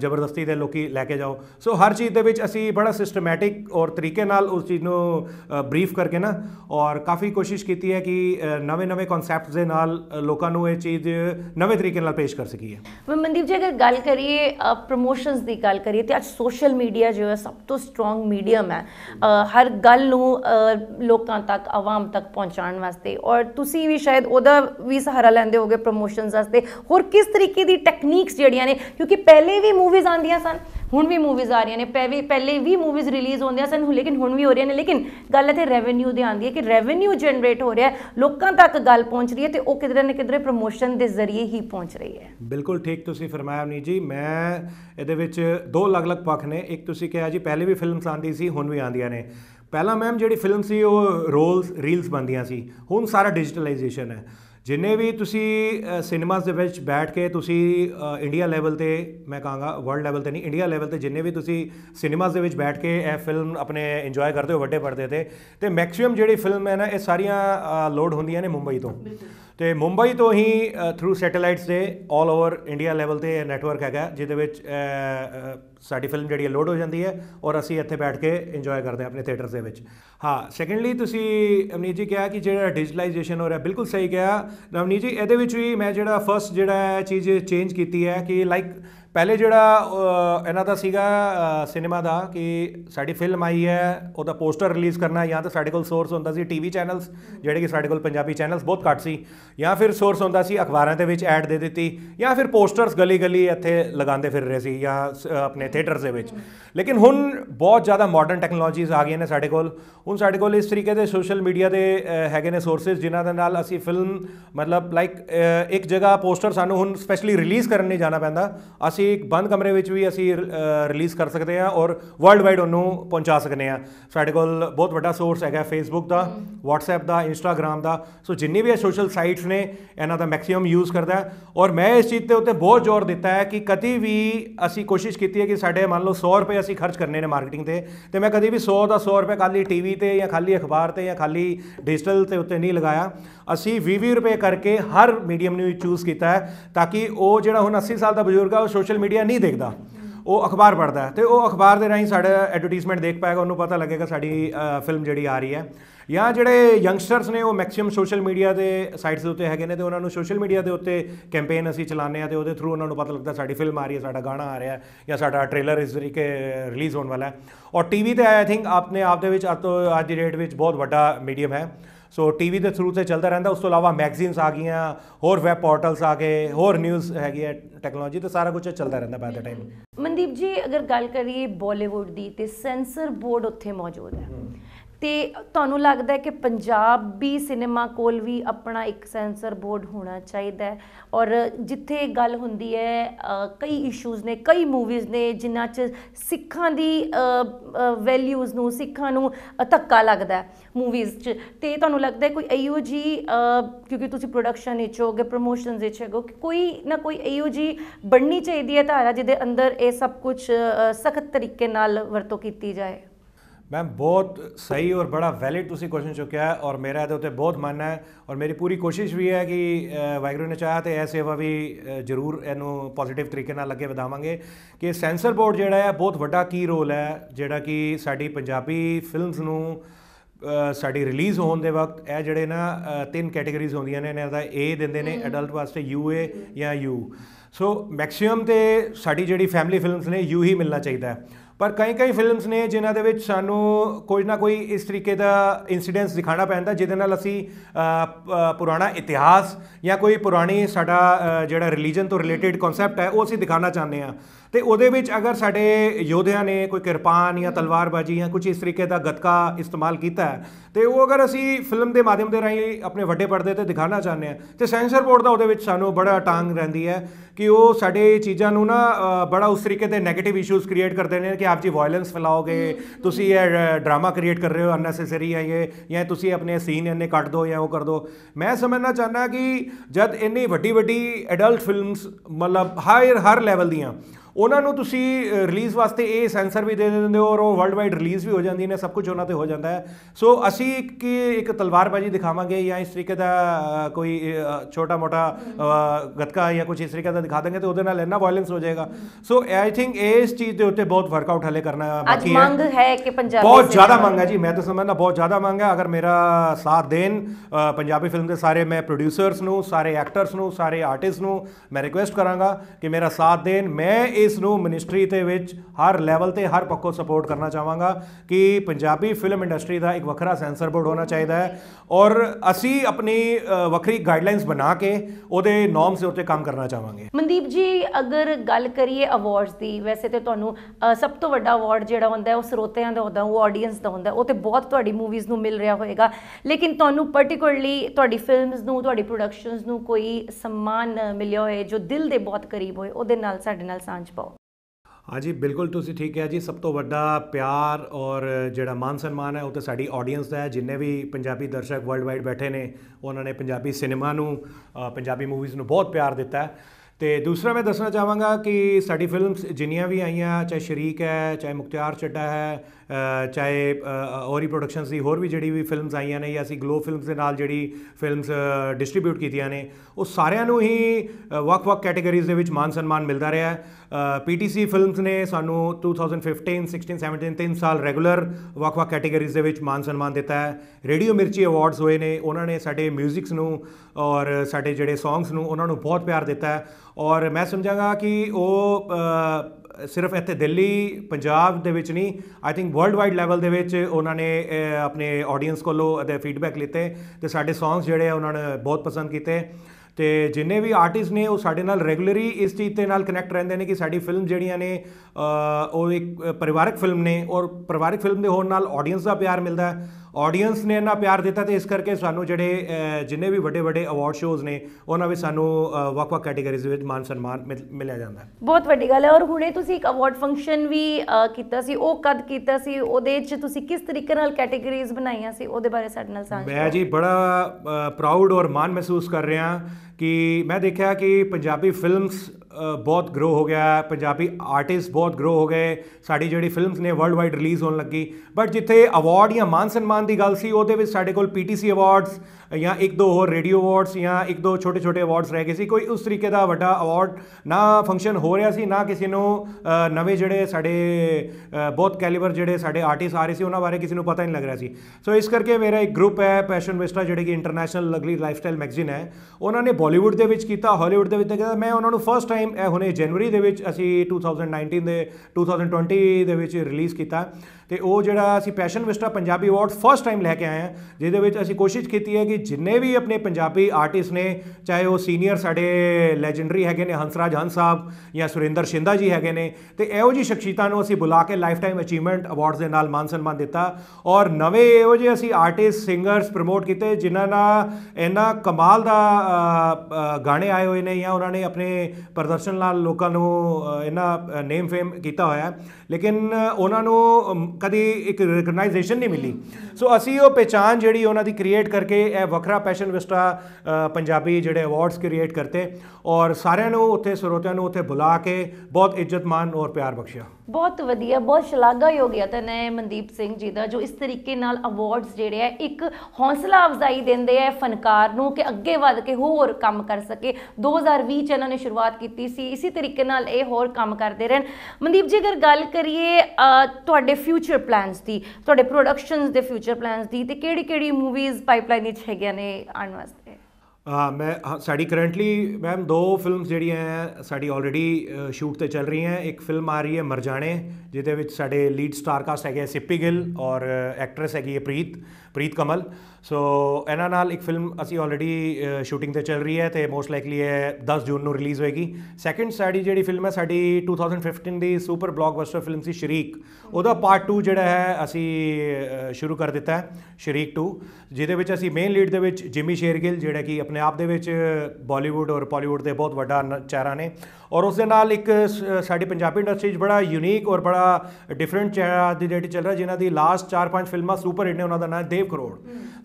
ਜ਼ਬਰਦਸਤੀ ਦੇ ਲੋਕੀ ਲੈ ਕੇ ਜਾਓ ਸੋ ਹਰ ਚੀਜ਼ ਦੇ ਵਿੱਚ ਅਸੀਂ ਬੜਾ ਸਿਸਟਮੈਟਿਕ ਔਰ ਤਰੀਕੇ ਨਾਲ ਉਸ ਚੀਜ਼ ਨੂੰ ਬਰੀਫ ਕਰਕੇ ਨਾ ਔਰ ਕਾਫੀ ਕੋਸ਼ਿਸ਼ ਕੀਤੀ ਹੈ ਕਿ ਨਵੇਂ-ਨਵੇਂ ਕਨਸੈਪਟਸ ਦੇ ਨਾਲ ਲੋਕਾਂ ਨੂੰ ਇਹ ਚੀਜ਼ ਨਵੇਂ ਤਰੀਕੇ ਨਾਲ ਪੇਸ਼ ਕਰ ਸਕੀਏ ਮੈਂ ਮਨਦੀਪ ਜੀ ਅਗਰ ਗੱਲ ਕਰੀਏ ਪ੍ਰੋਮੋਸ਼ਨਸ ਦੀ ਗੱਲ ਕਰੀਏ ਤੇ ਅੱਜ ਸੋਸ਼ਲ ਮੀਡੀਆ ਜੋ ਹੈ ਸਭ ਤੋਂ ਸਟਰੋਂਗ ਮੀਡੀਅਮ ਹੈ ਹਰ ਗੱਲ ਨੂੰ ਲੋਕਾਂ ਤੱਕ ਆਵਾਮ ਤੱਕ ਪਹੁੰਚਾਉਣ ਵਾਸਤੇ ਔਰ ਤੁਸੀਂ ਵੀ ਸ਼ਾਇਦ ਉਹਦਾ ਵੀ ਸਹਾਰਾ ਲੈਂਦੇ ਹੋਗੇ ਪ੍ਰੋਮੋਸ਼ਨਸ ਵਾਸਤੇ ਹੋਰ ਕਿਸ ਤਰੀਕੇ ਦੀ ਟੈਕਨੀਕਸ ਜਿਹੜੀਆਂ ਨੇ ਕਿਉਂਕਿ ਪਹਿਲੇ ਵੀ ਮੂਵੀਜ਼ ਆਂਦੀਆਂ ਸਨ ਹੁਣ ਵੀ ਮੂਵੀਜ਼ ਆ ਰਹੀਆਂ ਨੇ ਪਹਿਲੇ ਵੀ ਮੂਵੀਜ਼ ਰਿਲੀਜ਼ ਹੁੰਦੀਆਂ ਸਨ ਲੇਕਿਨ ਹੁਣ ਵੀ ਹੋ ਰਹੀਆਂ ਨੇ ਲੇਕਿਨ ਗੱਲ ਇੱਥੇ ਰੈਵਨਿਊ ਦੀ ਆਂਦੀ ਹੈ ਕਿ ਰੈਵਨਿਊ ਜਨਰੇਟ ਹੋ ਰਿਹਾ ਲੋਕਾਂ ਤੱਕ ਗੱਲ ਪਹੁੰਚ ਰਹੀ ਹੈ ਤੇ ਉਹ ਕਿਧਰੇ ਨਾ ਕਿਧਰੇ ਪ੍ਰੋਮੋਸ਼ਨ ਦੇ ਜ਼ਰੀਏ ਹੀ ਪਹੁੰਚ ਰਹੀ ਹੈ ਬਿਲਕੁਲ ਠੀਕ ਤੁਸੀਂ ਫਰਮਾਇਆ ਨਹੀਂ ਜੀ ਮੈਂ ਇਹਦੇ ਵਿੱਚ ਦੋ ਅਲੱਗ-ਅਲੱਗ ਪੱਖ ਨੇ ਇੱਕ ਤੁਸੀਂ ਕਿਹਾ ਜੀ ਪਹਿਲੇ ਵੀ ਫਿਲਮਸ ਆਂਦੀ ਸੀ ਹੁਣ ਵੀ ਆਂਦੀਆਂ ਨੇ ਪਹਿਲਾਂ ਮੈਮ ਜਿਹੜੀ ਫਿਲਮ ਸੀ ਉਹ ਰੋਲਸ ਰੀਲਸ ਬੰਦੀਆਂ ਸੀ ਹੁਣ ਸਾਰਾ ਡਿਜੀਟਲਾਈਜੇਸ਼ਨ ਹੈ ਜਿੰਨੇ ਵੀ ਤੁਸੀਂ ਸਿਨੇਮਾਸ ਦੇ ਵਿੱਚ ਬੈਠ ਕੇ ਤੁਸੀਂ ਇੰਡੀਆ ਲੈਵਲ ਤੇ ਮੈਂ ਕਹਾਂਗਾ ਵਰਲਡ ਲੈਵਲ ਤੇ ਨਹੀਂ ਇੰਡੀਆ ਲੈਵਲ ਤੇ ਜਿੰਨੇ ਵੀ ਤੁਸੀਂ ਸਿਨੇਮਾਸ ਦੇ ਵਿੱਚ ਬੈਠ ਕੇ ਇਹ ਫਿਲਮ ਆਪਣੇ ਇੰਜੋਏ ਕਰਦੇ ਹੋ ਵੱਡੇ ਪਰਦੇ ਤੇ ਤੇ ਮੈਕਸਿਮਮ ਜਿਹੜੀ ਫਿਲਮ ਹੈ ਨਾ ਇਹ ਸਾਰੀਆਂ ਲੋਡ ਹੁੰਦੀਆਂ ਨੇ ਮੁੰਬਈ ਤੋਂ ਤੇ ਮੁੰਬਈ ਤੋਂ ਹੀ ਥਰੂ ਸੈਟੇਲਾਈਟਸ ਦੇ 올 ਓਵਰ ਇੰਡੀਆ ਲੈਵਲ ਤੇ ਨੈਟਵਰਕ ਹੈਗਾ ਜਿਹਦੇ ਵਿੱਚ ਸਾਡੀ ਫਿਲਮ ਜਿਹੜੀ ਲੋਡ ਹੋ ਜਾਂਦੀ ਹੈ ਔਰ ਅਸੀਂ ਇੱਥੇ ਬੈਠ ਕੇ ਇੰਜੋਏ ਕਰਦੇ ਆ ਆਪਣੇ ਥੀਏਟਰਸ ਦੇ ਵਿੱਚ ਹਾਂ ਸੈਕੰਡਲੀ ਤੁਸੀਂ ਅਮਨੀ ਜੀ ਕਿਹਾ ਕਿ ਜਿਹੜਾ ਡਿਜੀਟਲਾਈਜੇਸ਼ਨ ਹੋ ਰਿਹਾ ਬਿਲਕੁਲ ਸਹੀ ਕਿਹਾ ਅਮਨੀ ਜੀ ਇਹਦੇ ਵਿੱਚ ਵੀ ਮੈਂ ਜਿਹੜਾ ਫਰਸਟ ਜਿਹੜਾ ਚੀਜ਼ ਚੇਂਜ ਕੀਤੀ ਹੈ ਕਿ ਲਾਈਕ ਪਹਿਲੇ ਜਿਹੜਾ ਇਹਨਾਂ ਦਾ ਸੀਗਾ ਸਿਨੇਮਾ ਦਾ ਕਿ ਸਾਡੀ ਫਿਲਮ ਆਈ ਹੈ ਉਹਦਾ ਪੋਸਟਰ ਰਿਲੀਜ਼ ਕਰਨਾ ਜਾਂ ਤਾਂ ਸਾਡੇ ਕੋਲ ਸੋਰਸ ਹੁੰਦਾ ਸੀ ਟੀਵੀ ਚੈਨਲਸ ਜਿਹੜੇ ਕਿ ਸਾਡੇ ਕੋਲ ਪੰਜਾਬੀ ਚੈਨਲਸ ਬਹੁਤ ਘੱਟ ਸੀ ਜਾਂ ਫਿਰ ਸੋਰਸ ਹੁੰਦਾ ਸੀ ਅਖਬਾਰਾਂ ਦੇ ਵਿੱਚ ਐਡ ਦੇ ਦਿੱਤੀ ਜਾਂ ਫਿਰ ਪੋਸਟਰਸ ਗਲੀ-ਗਲੀ ਇੱਥੇ ਲਗਾਉਂਦੇ ਫਿਰ ਰਹੇ ਸੀ ਜਾਂ ਆਪਣੇ ਥੀਏਟਰਸ ਦੇ ਵਿੱਚ ਲੇਕਿਨ ਹੁਣ ਬਹੁਤ ਜ਼ਿਆਦਾ ਮਾਡਰਨ ਟੈਕਨੋਲੋਜੀਜ਼ ਆ ਗਈਆਂ ਨੇ ਸਾਡੇ ਕੋਲ ਹੁਣ ਸਾਡੇ ਕੋਲ ਇਸ ਤਰੀਕੇ ਦੇ ਸੋਸ਼ਲ ਮੀਡੀਆ ਦੇ ਹੈਗੇ ਨੇ ਸੋਰਸਸ ਜਿਨ੍ਹਾਂ ਦੇ ਨਾਲ ਅਸੀਂ ਫਿਲਮ ਮਤਲਬ ਲਾਈਕ ਇੱਕ ਜਗ੍ਹਾ ਪੋਸਟਰ ਸਾਨੂੰ ਹੁਣ ਸਪੈਸ਼ਲੀ ਰਿਲੀਜ਼ ਕਰਨ ਨਹੀਂ ਜਾਣਾ ਪੈਂਦਾ ਅਸੀਂ ਅਸੀਂ ਇੱਕ ਬੰਦ ਕਮਰੇ ਵਿੱਚ ਵੀ ਅਸੀਂ ਰਿਲੀਜ਼ ਕਰ ਸਕਦੇ ਹਾਂ ਔਰ ਵਰਲਡ ਵਾਈਡ ਉਹਨੂੰ ਪਹੁੰਚਾ ਸਕਨੇ ਆ ਸਾਡੇ ਕੋਲ ਬਹੁਤ ਵੱਡਾ ਸੋਰਸ ਹੈਗਾ ਫੇਸਬੁੱਕ ਦਾ WhatsApp ਦਾ Instagram ਦਾ ਸੋ ਜਿੰਨੀ ਵੀ ਇਹ ਸੋਸ਼ਲ ਸਾਈਟਸ ਨੇ ਇਹਨਾਂ ਦਾ ਮੈਕਸਿਮਮ ਯੂਜ਼ ਕਰਦਾ ਔਰ ਮੈਂ ਇਸ ਚੀਜ਼ ਤੇ ਉੱਤੇ ਬਹੁਤ ਜ਼ੋਰ ਦਿੱਤਾ ਹੈ ਕਿ ਕਦੀ ਵੀ ਅਸੀਂ ਕੋਸ਼ਿਸ਼ ਕੀਤੀ ਹੈ ਕਿ ਸਾਡੇ ਮੰਨ ਲਓ 100 ਰੁਪਏ ਅਸੀਂ ਖਰਚ ਕਰਨੇ ਨੇ ਮਾਰਕੀਟਿੰਗ ਤੇ ਤੇ ਮੈਂ ਕਦੀ ਵੀ 100 ਦਾ 100 ਰੁਪਏ ਖਾਲੀ ਟੀਵੀ ਤੇ ਜਾਂ ਖਾਲੀ ਅਖਬਾਰ ਤੇ ਜਾਂ ਖਾਲੀ ਡਿਜੀਟਲ ਤੇ ਉੱਤੇ ਨਹੀਂ ਲਗਾਇਆ ਅਸੀਂ 20 20 ਰੁਪਏ ਕਰਕੇ ਹਰ ਮੀਡੀਅਮ ਨੂੰ ਚੂਜ਼ ਕੀਤਾ ਹੈ ਤਾਂ ਕਿ ਉਹ ਜਿਹੜਾ ਹੁਣ 80 ਸਾਲ ਦਾ ਬਜ਼ੁਰਗ ਆ ਉਹ ਸੋਸ਼ਲ ਮੀਡੀਆ ਨਹੀਂ ਦੇਖਦਾ ਉਹ ਅਖਬਾਰ ਪੜਦਾ ਤੇ ਉਹ ਅਖਬਾਰ ਦੇ ਰਾਹੀਂ ਸਾਡਾ ਐਡਵਰਟਾਈਜ਼ਮੈਂਟ ਦੇਖ ਪਾਏਗਾ ਉਹਨੂੰ ਪਤਾ ਲੱਗੇਗਾ ਸਾਡੀ ਫਿਲਮ ਜਿਹੜੀ ਆ ਰਹੀ ਹੈ ਜਾਂ ਜਿਹੜੇ ਯੰਗਸਟਰਸ ਨੇ ਉਹ ਮੈਕਸਿਮ ਸੋਸ਼ਲ ਮੀਡੀਆ ਦੇ ਸਾਈਟਸ ਦੇ ਉੱਤੇ ਹੈਗੇ ਨੇ ਤੇ ਉਹਨਾਂ ਨੂੰ ਸੋਸ਼ਲ ਮੀਡੀਆ ਦੇ ਉੱਤੇ ਕੈਂਪੇਨ ਅਸੀਂ ਚਲਾਉਂਦੇ ਆ ਤੇ ਉਹਦੇ ਥਰੂ ਉਹਨਾਂ ਨੂੰ ਪਤਾ ਲੱਗਦਾ ਸਾਡੀ ਫਿਲਮ ਆ ਰਹੀ ਹੈ ਸਾਡਾ ਗਾਣਾ ਆ ਰਿਹਾ ਹੈ ਜਾਂ ਸਾਡਾ ਟ੍ਰੇਲਰ ਇਸ ਤਰੀਕੇ ਰਿਲੀਜ਼ ਹੋਣ ਵਾਲਾ ਹੈ ਔਰ ਟੀਵੀ ਤੇ ਆਈ ਥਿੰਕ ਆਪਨੇ ਆਪ ਦੇ ਵਿੱਚ ਅੱਜ ਦੀ ਰੇਟ ਵਿੱਚ ਬਹੁਤ ਵੱਡਾ ਮੀਡੀਅਮ ਹੈ ਸੋ ਟੀਵੀ ਦੇ ਥਰੂ ਤੇ ਚੱਲਦਾ ਰਹਿੰਦਾ ਉਸ ਤੋਂ ਇਲਾਵਾ ਮੈਗਜ਼ੀਨਸ ਆ ਗਈਆਂ ਹੋਰ ਵੈਬ ਪੋਰਟਲਸ ਆ ਗਏ ਹੋਰ ਨਿਊਜ਼ ਹੈਗੀ ਹੈ ਟੈਕਨੋਲੋਜੀ ਤੇ ਸਾਰਾ ਕੁਝ ਚੱਲਦਾ ਰਹਿੰਦਾ ਬਾਅਦ ਦਾ ਟਾਈਮ ਮਨਦੀਪ ਜੀ ਅਗਰ ਗੱਲ ਕਰੀਏ ਬਾਲੀਵੁੱਡ ਦੀ ਤੇ ਸੈਂਸਰ ਬੋਰਡ ਉੱਥੇ ਮੌਜੂਦ ਹੈ ਤੇ ਤੁਹਾਨੂੰ ਲੱਗਦਾ ਹੈ ਕਿ ਪੰਜਾਬੀ ਸਿਨੇਮਾ ਕੋਲ ਵੀ ਆਪਣਾ ਇੱਕ ਸੈਂਸਰ ਬੋਰਡ ਹੋਣਾ ਚਾਹੀਦਾ ਹੈ ਔਰ ਜਿੱਥੇ ਗੱਲ ਹੁੰਦੀ ਹੈ ਕਈ ਇਸ਼ੂਜ਼ ਨੇ ਕਈ ਮੂਵੀਜ਼ ਨੇ ਜਿਨ੍ਹਾਂ 'ਚ ਸਿੱਖਾਂ ਦੀ ਵੈਲਿਊਜ਼ ਨੂੰ ਸਿੱਖਾਂ ਨੂੰ ਧੱਕਾ ਲੱਗਦਾ ਹੈ ਮੂਵੀਜ਼ 'ਚ ਤੇ ਤੁਹਾਨੂੰ ਲੱਗਦਾ ਹੈ ਕੋਈ ਇਹੋ ਜੀ ਕਿਉਂਕਿ ਤੁਸੀਂ ਪ੍ਰੋਡਕਸ਼ਨ ਵਿੱਚ ਹੋਗੇ ਪ੍ਰੋਮੋਸ਼ਨ ਵਿੱਚ ਹੋਗੇ ਕੋਈ ਨਾ ਕੋਈ ਇਹੋ ਜੀ ਬਣਨੀ ਚਾਹੀਦੀ ਹੈ ਧਾਰਾ ਜਿਹਦੇ ਅੰਦਰ ਇਹ ਸਭ ਕੁਝ ਸਖਤ ਤਰੀਕੇ ਨਾਲ ਵਰਤੋਂ ਕੀਤੀ ਜਾਏ ਮੈਂ ਬਹੁਤ ਸਹੀ ਔਰ ਬੜਾ ਵੈਲਿਡ ਤੁਸੀਂ ਕੁਐਸਚਨ ਚੁੱਕਿਆ ਹੈ ਔਰ ਮੇਰਾ ਇਹਦੇ ਉੱਤੇ ਬਹੁਤ ਮਨ ਹੈ ਔਰ ਮੇਰੀ ਪੂਰੀ ਕੋਸ਼ਿਸ਼ ਵੀ ਹੈ ਕਿ ਵਾਇਗਰੂ ਨੇ ਚਾਹਿਆ ਤੇ ਇਹ ਸੇਵਾ ਵੀ ਜ਼ਰੂਰ ਇਹਨੂੰ ਪੋਜ਼ਿਟਿਵ ਤਰੀਕੇ ਨਾਲ ਅੱਗੇ ਵਧਾਵਾਂਗੇ ਕਿ ਸੈਂਸਰ ਬੋਰਡ ਜਿਹੜਾ ਹੈ ਬਹੁਤ ਵੱਡਾ ਕੀ ਰੋਲ ਹੈ ਜਿਹੜਾ ਕਿ ਸਾਡੀ ਪੰਜਾਬੀ ਫਿਲਮਸ ਨੂੰ ਸਾਡੀ ਰਿਲੀਜ਼ ਹੋਣ ਦੇ ਵਕਤ ਇਹ ਜਿਹੜੇ ਨਾ ਤਿੰਨ ਕੈਟਾਗਰੀਜ਼ ਹੁੰਦੀਆਂ ਨੇ ਇਹਨਾਂ ਦਾ ਏ ਦਿੰਦੇ ਨੇ ਐਡਲਟ ਵਾਸਤੇ UA ਜਾਂ ਯੂ ਸੋ ਮੈਕਸਿਮਮ ਤੇ ਸਾਡੀ ਜਿਹੜੀ ਫੈਮਿਲੀ ਫਿਲਮਸ ਨੇ ਯੂ ਹੀ ਮਿਲਣਾ ਚਾਹੀਦਾ ਹੈ ਪਰ ਕਈ ਕਈ ਫਿਲਮਸ ਨੇ ਜਿਨ੍ਹਾਂ ਦੇ ਵਿੱਚ ਸਾਨੂੰ ਕੋਈ ਨਾ ਕੋਈ ਇਸ ਤਰੀਕੇ ਦਾ ਇਨਸੀਡੈਂਸ ਦਿਖਾਣਾ ਪੈਂਦਾ ਜਿਹਦੇ ਨਾਲ ਅਸੀਂ ਪੁਰਾਣਾ ਇਤਿਹਾਸ ਜਾਂ ਕੋਈ ਪੁਰਾਣੀ ਸਾਡਾ ਜਿਹੜਾ ਰਿਲੀਜੀਅਨ ਤੋਂ ਰਿਲੇਟਡ ਕਨਸੈਪਟ ਹੈ ਉਹ ਅਸੀਂ ਦਿਖਾਣਾ ਚਾਹੁੰਦੇ ਆ ਤੇ ਉਹਦੇ ਵਿੱਚ ਅਗਰ ਸਾਡੇ ਯੋਧਿਆਂ ਨੇ ਕੋਈ ਕਿਰਪਾਨ ਜਾਂ ਤਲਵਾਰਬਾਜ਼ੀ ਜਾਂ ਕੁਝ ਇਸ ਤਰੀਕੇ ਦਾ ਗਤਕਾ ਇਸਤੇਮਾਲ ਕੀਤਾ ਹੈ ਤੇ ਉਹ ਅਗਰ ਅਸੀਂ ਫਿਲਮ ਦੇ ਮਾਧਿਅਮ ਦੇ ਰਾਹੀਂ ਆਪਣੇ ਵੱਡੇ ਪਰਦੇ ਤੇ ਦਿਖਾਣਾ ਚਾਹੁੰਦੇ ਆ ਤੇ ਸੈਂਸਰ ਬੋਰਡ ਦਾ ਉਹਦੇ ਵਿੱਚ ਸਾਨੂੰ ਬੜਾ ਟਾਂਗ ਰਹਿੰਦੀ ਹੈ ਕਿ ਉਹ ਸਾਡੇ ਚੀਜ਼ਾਂ ਨੂੰ ਨਾ ਬੜਾ ਉਸ ਤਰੀਕੇ ਦੇ 네ਗੇਟਿਵ ਇਸ਼ੂਸ ਕ੍ਰੀਏਟ ਕਰਦੇ ਨੇ ਕਿ ਆਪ ਜੀ ਵਾਇਲੈਂਸ ਫੈਲਾਓਗੇ ਤੁਸੀਂ ਇਹ ਡਰਾਮਾ ਕ੍ਰੀਏਟ ਕਰ ਰਹੇ ਹੋ ਅਨਨੈਸੈਸਰੀ ਹੈ ਇਹ ਜਾਂ ਤੁਸੀਂ ਆਪਣੇ ਸੀਨ ਇਹਨੇ ਕੱਟ ਦਿਓ ਜਾਂ ਉਹ ਕਰ ਦਿਓ ਮੈਂ ਸਮਝਣਾ ਚਾਹੁੰਦਾ ਕਿ ਜਦ ਇੰਨੀ ਵੱਡੀ ਵੱਡੀ ਐਡਲਟ ਫਿਲਮਸ ਮਤਲਬ ਹਾਇਰ ਹਰ ਲੈਵਲ ਦੀਆਂ ਉਹਨਾਂ ਨੂੰ ਤੁਸੀਂ ਰਿਲੀਜ਼ ਵਾਸਤੇ ਇਹ ਸੈਂਸਰ ਵੀ ਦੇ ਦਿੰਦੇ ਹੋ ਔਰ ਉਹ ਵਰਲਡ ਵਾਈਡ ਰਿਲੀਜ਼ ਵੀ ਹੋ ਜਾਂਦੀ ਨੇ ਸਭ ਕੁਝ ਉਹਨਾਂ ਤੇ ਹੋ ਜਾਂਦਾ ਹੈ ਸੋ ਅਸੀਂ ਇੱਕ ਇੱਕ ਤਲਵਾਰਬਾਜ਼ੀ ਦਿਖਾਵਾਂਗੇ ਜਾਂ ਇਸ ਤਰੀਕੇ ਦਾ ਕੋਈ ਛੋਟਾ ਮੋਟਾ ਗਤਕਾ ਜਾਂ ਕੁਝ ਇਸ ਤਰੀਕੇ ਦਾ ਦਿਖਾ ਦਾਂਗੇ ਤੇ ਉਹਦੇ ਨਾਲ ਇੰਨਾ ਵਾਇਲੈਂਸ ਹੋ ਜਾਏਗਾ ਸੋ ਆਈ ਥਿੰਕ ਇਸ ਚੀਜ਼ ਦੇ ਉੱਤੇ ਬਹੁਤ ਵਰਕਆਊਟ ਹਲੇ ਕਰਨਾ ਬਾਕੀ ਹੈ ਮੰਗ ਹੈ ਕਿ ਪੰਜਾਬੀ ਬਹੁਤ ਜ਼ਿਆਦਾ ਮੰਗ ਹੈ ਜੀ ਮੈਂ ਤਾਂ ਸਮਝਦਾ ਬਹੁਤ ਜ਼ਿਆਦਾ ਮੰਗ ਹੈ ਅਗਰ ਮੇਰਾ ਸਾਥ ਦੇਣ ਪੰਜਾਬੀ ਫਿਲਮ ਦੇ ਸਾਰੇ ਮੈਂ ਪ੍ਰੋਡਿਊਸਰਸ ਨੂੰ ਸਾਰੇ ਐਕਟਰਸ ਨੂੰ ਸਾਰੇ ਆਰਟਿਸਟ ਨੂੰ ਮੈਂ ਰਿਕੁਐਸਟ ਕਰਾਂਗਾ ਕਿ ਮੇਰਾ ਸਾਥ ਦੇਣ ਮੈਂ ਇਸ ਨੂੰ ਮਿਨਿਸਟਰੀ ਤੇ ਵਿੱਚ ਹਰ ਲੈਵਲ ਤੇ ਹਰ ਪੱਖੋਂ ਸਪੋਰਟ ਕਰਨਾ ਚਾਹਾਂਗਾ ਕਿ ਪੰਜਾਬੀ ਫਿਲਮ ਇੰਡਸਟਰੀ ਦਾ ਇੱਕ ਵੱਖਰਾ ਸੈਂਸਰ ਬੋਰਡ ਹੋਣਾ ਚਾਹੀਦਾ ਹੈ ਔਰ ਅਸੀਂ ਆਪਣੀ ਵੱਖਰੀ ਗਾਈਡਲਾਈਨਸ ਬਣਾ ਕੇ ਉਹਦੇ ਨੋਰਮਸ ਦੇ ਉੱਤੇ ਕੰਮ ਕਰਨਾ ਚਾਹਾਂਗੇ ਮਨਦੀਪ ਜੀ ਅਗਰ ਗੱਲ ਕਰੀਏ ਅਵਾਰਡਸ ਦੀ ਵੈਸੇ ਤੇ ਤੁਹਾਨੂੰ ਸਭ ਤੋਂ ਵੱਡਾ ਅਵਾਰਡ ਜਿਹੜਾ ਹੁੰਦਾ ਉਹ ਸਰੋਤਿਆਂ ਦਾ ਹੁੰਦਾ ਉਹ ਆਡੀਅנס ਦਾ ਹੁੰਦਾ ਉਹ ਤੇ ਬਹੁਤ ਤੁਹਾਡੀ ਮੂਵੀਜ਼ ਨੂੰ ਮਿਲ ਰਿਹਾ ਹੋਵੇਗਾ ਲੇਕਿਨ ਤੁਹਾਨੂੰ ਪਾਰਟਿਕੂਲਰਲੀ ਤੁਹਾਡੀ ਫਿਲਮਸ ਨੂੰ ਤੁਹਾਡੀ ਪ੍ਰੋਡਕਸ਼ਨਸ ਨੂੰ ਕੋਈ ਸਨਮਾਨ ਮਿਲਿਆ ਹੋਏ ਜੋ ਦਿਲ ਦੇ ਬਹੁਤ ਕਰੀਬ ਹੋਏ ਉਹਦੇ ਨਾਲ ਸਾਡੇ ਨਾਲ ਸਾਂਝ ਪਹੁੰਚ ਪਾਓ ਹਾਂਜੀ ਬਿਲਕੁਲ ਤੁਸੀਂ ਠੀਕ ਹੈ ਜੀ ਸਭ ਤੋਂ ਵੱਡਾ ਪਿਆਰ ਔਰ ਜਿਹੜਾ ਮਾਨ ਸਨਮਾਨ ਹੈ ਉਹ ਤੇ ਸਾਡੀ ਆਡੀਅנס ਦਾ ਹੈ ਜਿੰਨੇ ਵੀ ਪੰਜਾਬੀ ਦਰਸ਼ਕ ਵਰਲਡ ਵਾਈਡ ਬੈਠੇ ਨੇ ਉਹਨਾਂ ਨੇ ਪੰਜਾਬੀ ਸਿਨੇਮਾ ਨੂੰ ਪੰਜਾਬੀ ਮੂਵੀਜ਼ ਨੂੰ ਬਹੁਤ ਪਿਆਰ ਦਿੱਤਾ ਹੈ ਤੇ ਦੂਸਰਾ ਮੈਂ ਦੱਸਣਾ ਚਾਹਾਂਗਾ ਕਿ ਸਾਡੀ ਫਿਲਮਸ ਜਿੰਨੀਆਂ ਵੀ ਆਈਆਂ ਚਾਹੇ ਸ਼ਰੀਕ ਹੈ ਚਾਹੇ ਮੁਖਤਿਆਰ ਚੱਡਾ ਹੈ ਚਾਹੇ ਔਰੀ ਪ੍ਰੋਡਕਸ਼ਨਸ ਦੀ ਹੋਰ ਵੀ ਜਿਹੜੀ ਵੀ ਫਿਲਮਸ ਆਈਆਂ ਨੇ ਜਾਂ ਅਸੀਂ ਗਲੋ ਫਿਲਮਸ ਦੇ ਨਾਲ ਜਿਹੜੀ ਫਿਲਮਸ ਡਿਸਟ੍ਰੀਬਿਊਟ ਕੀਤੀਆਂ ਨੇ ਉਹ ਸਾਰਿਆਂ ਨੂੰ ਹੀ ਵੱਖ-ਵੱਖ ਕੈਟਾਗਰੀਜ਼ ਦੇ ਵਿੱਚ ਮਾਨ ਸਨਮਾਨ ਮਿਲਦਾ ਰਿਹਾ ਹੈ ਪੀਟੀਸੀ ਫਿਲਮਸ ਨੇ ਸਾਨੂੰ 2015 16 17 ਤਿੰਨ ਸਾਲ ਰੈਗੂਲਰ ਵੱਖ-ਵੱਖ ਕੈਟਾਗਰੀਜ਼ ਦੇ ਵਿੱਚ ਮਾਨ ਸਨਮਾਨ ਦਿੱਤਾ ਹੈ ਰੇਡੀਓ ਮਿਰਚੀ ਅਵਾਰਡਸ ਹੋਏ ਨੇ ਉਹਨਾਂ ਨੇ ਸਾਡੇ 뮤직ਸ ਨੂੰ ਔਰ ਸਾਡੇ ਜਿਹੜੇ ਸੌਂਗਸ ਨੂੰ ਉਹਨਾਂ ਨੂੰ ਬਹੁਤ ਪਿਆਰ ਦਿੱਤਾ ਹੈ ਔਰ ਮੈਂ ਸਮਝਾਂਗਾ ਕਿ ਉਹ ਸਿਰਫ ਇੱਥੇ ਦਿੱਲੀ ਪੰਜਾਬ ਦੇ ਵਿੱਚ ਨਹੀਂ I think world wide level ਦੇ ਵਿੱਚ ਉਹਨਾਂ ਨੇ ਆਪਣੇ ਆਡੀਅנס ਕੋਲੋਂ ਇਹਦੇ ਫੀਡਬੈਕ ਲਿੱਤੇ ਤੇ ਸਾਡੇ ਸੌਂਗਸ ਜਿਹੜੇ ਆ ਉਹਨਾਂ ਨੇ ਬਹੁਤ ਪਸੰਦ ਕੀਤੇ ਤੇ ਜਿੰਨੇ ਵੀ ਆਰਟਿਸਟ ਨੇ ਉਹ ਸਾਡੇ ਨਾਲ ਰੈਗੂਲਰੀ ਇਸ ਚੀਜ਼ ਤੇ ਨਾਲ ਕਨੈਕਟ ਰਹਿੰਦੇ ਨੇ ਕਿ ਸਾਡੀ ਫਿਲਮ ਜਿਹੜੀਆਂ ਨੇ ਉਹ ਇੱਕ ਪਰਿਵਾਰਕ ਫਿਲਮ ਨੇ ਔਰ ਪਰਿਵਾਰਕ ਫਿਲਮ ਦੇ ਹੋਣ ਨਾਲ ਆਡੀਅנס ਦਾ ਪਿਆਰ ਮਿਲਦਾ ਹੈ ਆਡੀਅנס ਨੇ ਇਹਨਾਂ ਪਿਆਰ ਦਿੱਤਾ ਤੇ ਇਸ ਕਰਕੇ ਸਾਨੂੰ ਜਿਹੜੇ ਜਿੰਨੇ ਵੀ ਵੱਡੇ ਵੱਡੇ ਅਵਾਰਡ ਸ਼ੋਜ਼ ਨੇ ਉਹਨਾਂ ਵਿੱਚ ਸਾਨੂੰ ਵੱਖ-ਵੱਖ ਕੈਟਾਗਰੀਜ਼ ਵਿੱਚ ਮਾਨ ਸਨਮਾਨ ਮਿਲਿਆ ਜਾਂਦਾ ਬਹੁਤ ਵੱਡੀ ਗੱਲ ਹੈ ਔਰ ਹੁਣੇ ਤੁਸੀਂ ਇੱਕ ਅਵਾਰਡ ਫੰਕਸ਼ਨ ਵੀ ਕੀਤਾ ਸੀ ਉਹ ਕਦ ਕੀਤਾ ਸੀ ਉਹਦੇ ਵਿੱਚ ਤੁਸੀਂ ਕਿਸ ਤਰੀਕੇ ਨਾਲ ਕੈਟਾਗਰੀਜ਼ ਬਣਾਈਆਂ ਸੀ ਉਹਦੇ ਬਾਰੇ ਸਾਡੇ ਨਾਲ ਸਾਂਝਾ ਮੈਂ ਜੀ ਬੜਾ ਪ੍ਰਾਊਡ ਔਰ ਮਾਨ ਮਹਿਸੂਸ ਕਰ ਰਿਹਾ ਕਿ ਮੈਂ ਦੇਖਿਆ ਕਿ ਪੰਜਾਬੀ ਫਿਲਮਸ ਬਹੁਤ ਗਰੋ ਹੋ ਗਿਆ ਹੈ ਪੰਜਾਬੀ ਆਰਟਿਸਟ ਬਹੁਤ ਗਰੋ ਹੋ ਗਏ ਸਾਡੀ ਜਿਹੜੀ ਫਿਲਮਸ ਨੇ ਵਰਲਡ ਵਾਈਡ ਰਿਲੀਜ਼ ਹੋਣ ਲੱਗੀ ਬਟ ਜਿੱਥੇ ਅਵਾਰਡ ਜਾਂ ਮਾਨ ਸਨਮਾਨ ਦੀ ਗੱਲ ਸੀ ਉਹਦੇ ਵਿੱਚ ਸਾਡੇ ਕੋਲ ਪੀਟੀਸੀ ਅਵਾਰਡਸ ਜਾਂ ਇੱਕ ਦੋ ਹੋਰ ਰੇਡੀਓ ਅਵਾਰਡਸ ਜਾਂ ਇੱਕ ਦੋ ਛੋਟੇ ਛੋਟੇ ਅਵਾਰਡਸ ਰਹਿ ਗਏ ਸੀ ਕੋਈ ਉਸ ਤਰੀਕੇ ਦਾ ਵੱਡਾ ਅਵਾਰਡ ਨਾ ਫੰਕਸ਼ਨ ਹੋ ਰਿਹਾ ਸੀ ਨਾ ਕਿਸੇ ਨੂੰ ਨਵੇਂ ਜਿਹੜੇ ਸਾਡੇ ਬਹੁਤ ਕੈਲੀਬਰ ਜਿਹੜੇ ਸਾਡੇ ਆਰਟਿਸਟ ਆ ਰਹੇ ਸੀ ਉਹਨਾਂ ਬਾਰੇ ਕਿਸੇ ਨੂੰ ਪਤਾ ਹੀ ਨਹੀਂ ਲੱਗ ਰਿਹਾ ਸੀ ਸੋ ਇਸ ਕਰਕੇ ਮੇਰਾ ਇੱਕ ਗਰੁੱਪ ਹੈ ਪੈਸ਼ਨ ਵਿਸਟਾ ਜਿਹੜੇ ਕਿ ਇੰਟਰਨੈਸ਼ਨਲ ਲਗਲੀ ਲਾਈਫਸਟਾਈਲ ਮੈਗਜ਼ੀਨ ਹੈ ਉਹਨਾਂ ਨੇ ਬਾਲੀਵੁੱਡ ਦੇ ਵਿੱਚ ਕੀਤਾ ਹਾਲੀਵੁੱਡ ਦੇ ਵਿੱਚ ਕੀਤਾ ਮੈਂ ਉਹਨਾਂ ਨੂੰ ਫਰਸਟ ਟਾਈਮ ਇਹ ਹੁਣੇ ਜਨਵਰੀ ਦੇ ਵਿੱਚ ਅਸੀਂ 2019 ਦੇ 2020 ਦੇ ਵਿੱਚ ਰਿਲੀਜ਼ ਕੀਤਾ ਤੇ ਉਹ ਜਿਹੜਾ ਅਸੀਂ passion vista Punjabi award first time ਲੈ ਕੇ ਆਏ ਆ ਜਿਹਦੇ ਵਿੱਚ ਅਸੀਂ ਕੋਸ਼ਿਸ਼ ਕੀਤੀ ਹੈ ਕਿ ਜਿੰਨੇ ਵੀ ਆਪਣੇ ਪੰਜਾਬੀ ਆਰਟਿਸਟ ਨੇ ਚਾਹੇ ਉਹ ਸੀਨੀਅਰ ਸਾਡੇ ਲੈਜੈਂਡਰੀ ਹੈਗੇ ਨੇ ਹੰਸਰਾਜ ਹੰਸ ਸਾਹਿਬ ਜਾਂ ਸੁਰਿੰਦਰ ਸ਼ਿੰਦਾ ਜੀ ਹੈਗੇ ਨੇ ਤੇ ਇਹੋ ਜੀ ਸ਼ਖਸੀਤਾਂ ਨੂੰ ਅਸੀਂ ਬੁਲਾ ਕੇ ਲਾਈਫ ਟਾਈਮ ਅਚੀਵਮੈਂਟ ਅਵਾਰਡਸ ਦੇ ਨਾਲ ਮਾਨ ਸਨਮਾਨ ਦਿੱਤਾ ਔਰ ਨਵੇਂ ਇਹੋ ਜੀ ਅਸੀਂ ਆਰਟਿਸਟ ਸਿੰਗਰਸ ਪ੍ਰਮੋਟ ਕੀਤੇ ਜਿਨ੍ਹਾਂ ਨਾਲ ਇਹਨਾਂ ਕਮਾਲ ਦਾ ਗਾਣੇ ਆਏ ਹੋਏ ਨੇ ਜਾਂ ਉਹਨਾਂ ਨੇ ਆਪਣੇ ਪ੍ਰਦਰਸ਼ਨ ਨਾਲ ਲੋਕਾਂ ਨੂੰ ਇਹਨਾਂ ਨੇਮ ਫੇਮ ਕੀਤਾ ਹੋਇਆ ਲੇਕਿਨ ਉਹਨਾਂ ਨੂੰ ਕਦੀ ਇੱਕ ਰੈਕਗਨਾਈਜੇਸ਼ਨ ਨਹੀਂ ਮਿਲੀ ਸੋ ਅਸੀਂ ਉਹ ਪਛਾਣ ਜਿਹੜੀ ਉਹਨਾਂ ਦੀ ਕ੍ਰੀਏਟ ਕਰਕੇ ਇਹ ਵੱਖਰਾ ਪੈਸ਼ਨ ਵਿਸਟਾ ਪੰਜਾਬੀ ਜਿਹੜੇ ਅਵਾਰਡਸ ਕ੍ਰੀਏਟ ਕਰਤੇ ਔਰ ਸਾਰਿਆਂ ਨੂੰ ਉੱਥੇ ਸਰੋਤਿਆਂ ਨੂੰ ਉੱਥੇ ਬੁਲਾ ਕੇ ਬਹੁਤ ਇੱਜ਼ਤਮਾਨ ਔਰ ਪਿਆਰ ਬਖਸ਼ਿਆ ਬਹੁਤ ਵਧੀਆ ਬਹੁਤ ਸ਼ਲਾਘਾਯੋਗ ਹੈ ਤਾਂ ਨੇ ਮਨਦੀਪ ਸਿੰਘ ਜੀ ਦਾ ਜੋ ਇਸ ਤਰੀਕੇ ਨਾਲ ਅਵਾਰਡਸ ਜਿਹੜੇ ਆ ਇੱਕ ਹੌਸਲਾ ਅਫਜ਼ਾਈ ਦਿੰਦੇ ਆ ਫਨਕਾਰ ਨੂੰ ਕਿ ਅੱਗੇ ਵਧ ਕੇ ਹੋਰ ਕੰਮ ਕਰ ਸਕੇ 2020 ਚ ਇਹਨਾਂ ਨੇ ਸ਼ੁਰੂਆਤ ਕੀਤੀ ਸੀ ਇਸੇ ਤਰੀਕੇ ਨਾਲ ਇਹ ਹੋਰ ਕੰਮ ਕਰਦੇ ਰਹਿਣ ਮਨਦੀਪ ਜੀ ਅਗਰ ਗੱਲ ਕਰੀਏ ਤੁਹਾਡੇ ਫਿਊਚਰ ਪਲਾਨਸ ਦੀ ਤੁਹਾਡੇ ਪ੍ਰੋਡਕਸ਼ਨਸ ਦੇ ਫਿਊਚਰ ਪਲਾਨਸ ਦੀ ਤੇ ਕਿਹੜੀ ਕਿਹੜੀ ਮੂਵੀਜ਼ ਪਾਈਪਲਾਈਨ ਵਿੱਚ ਹੈਗੇ ਨੇ ਆਉਣ ਵਾਸਤੇ ਮੈਂ ਸਾਡੀ ਕਰੰਟਲੀ ਮੈਮ ਦੋ ਫਿਲਮਸ ਜਿਹੜੀਆਂ ਹੈ ਸਾਡੀ ਆਲਰੇਡੀ ਸ਼ੂਟ ਤੇ ਚੱਲ ਰਹੀਆਂ ਇੱਕ ਫਿਲਮ ਆ ਰਹੀ ਹੈ ਮਰ ਜਾਣੇ ਜਿਹਦੇ ਵਿੱਚ ਸਾਡੇ ਲੀਡ ਸਟਾਰ ਕਾਸਟ ਹੈਗੇ ਸਿੱਪੀ ਗਿੱਲ ਔਰ ਐਕਟਰੈਸ ਹੈਗੀ ਹੈ ਪ੍ਰੀਤ ਪ੍ਰੀਤ ਕਮਲ ਸੋ ਇਹਨਾਂ ਨਾਲ ਇੱਕ ਫਿਲਮ ਅਸੀਂ ਆਲਰੇਡੀ ਸ਼ੂਟਿੰਗ ਤੇ ਚੱਲ ਰਹੀ ਹੈ ਤੇ ਮੋਸਟ ਲਾਈਕਲੀ ਹੈ 10 ਜੂਨ ਨੂੰ ਰਿਲੀਜ਼ ਹੋਏਗੀ ਸੈਕੰਡ ਸਾਡੀ ਜਿਹੜੀ ਫਿਲਮ ਹੈ ਸਾਡੀ 2015 ਦੀ ਸੁਪਰ ਬਲੌਕਬਸਟਰ ਫਿਲਮ ਸੀ ਸ਼ਰੀਕ ਉਹਦਾ ਪਾਰਟ 2 ਜਿਹੜਾ ਹੈ ਅਸੀਂ ਸ਼ੁਰੂ ਕਰ ਦਿੱਤਾ ਹੈ ਸ਼ਰੀਕ 2 ਜਿਹਦੇ ਵਿੱਚ ਅਸੀਂ ਮੇਨ ਲੀਡ ਦੇ ਵਿੱਚ ਜਿਮੀ ਸ਼ੇਰਗਿਲ ਜਿਹੜਾ ਕਿ ਆਪਣੇ ਆਪ ਦੇ ਵਿੱਚ ਬਾਲੀਵੁੱਡ ਔਰ ਪਾਲੀਵੁੱਡ ਦੇ ਬਹੁਤ ਵੱਡਾ ਚਿਹਰਾ ਨੇ ਔਰ ਉਸ ਦੇ ਨਾਲ ਇੱਕ ਸਾਡੀ ਪੰਜਾਬੀ ਇੰਡਸਟਰੀ 'ਚ ਬੜਾ ਯੂਨੀਕ ਔਰ ਬੜਾ ਡਿਫਰੈਂਟ ਚਿਹਰਾ ਦੀ ਡੇਟ ਚੱਲ ਰਿਹਾ ਜਿਨ੍ਹਾਂ ਦੀ ਲਾਸਟ 4-5 ਫਿਲਮਾਂ ਸੁਪਰ ਹਿੱਟ ਨੇ ਉਹਨਾਂ ਦਾ ਨਾਮ ਦੇਵ ਕਰੋੜ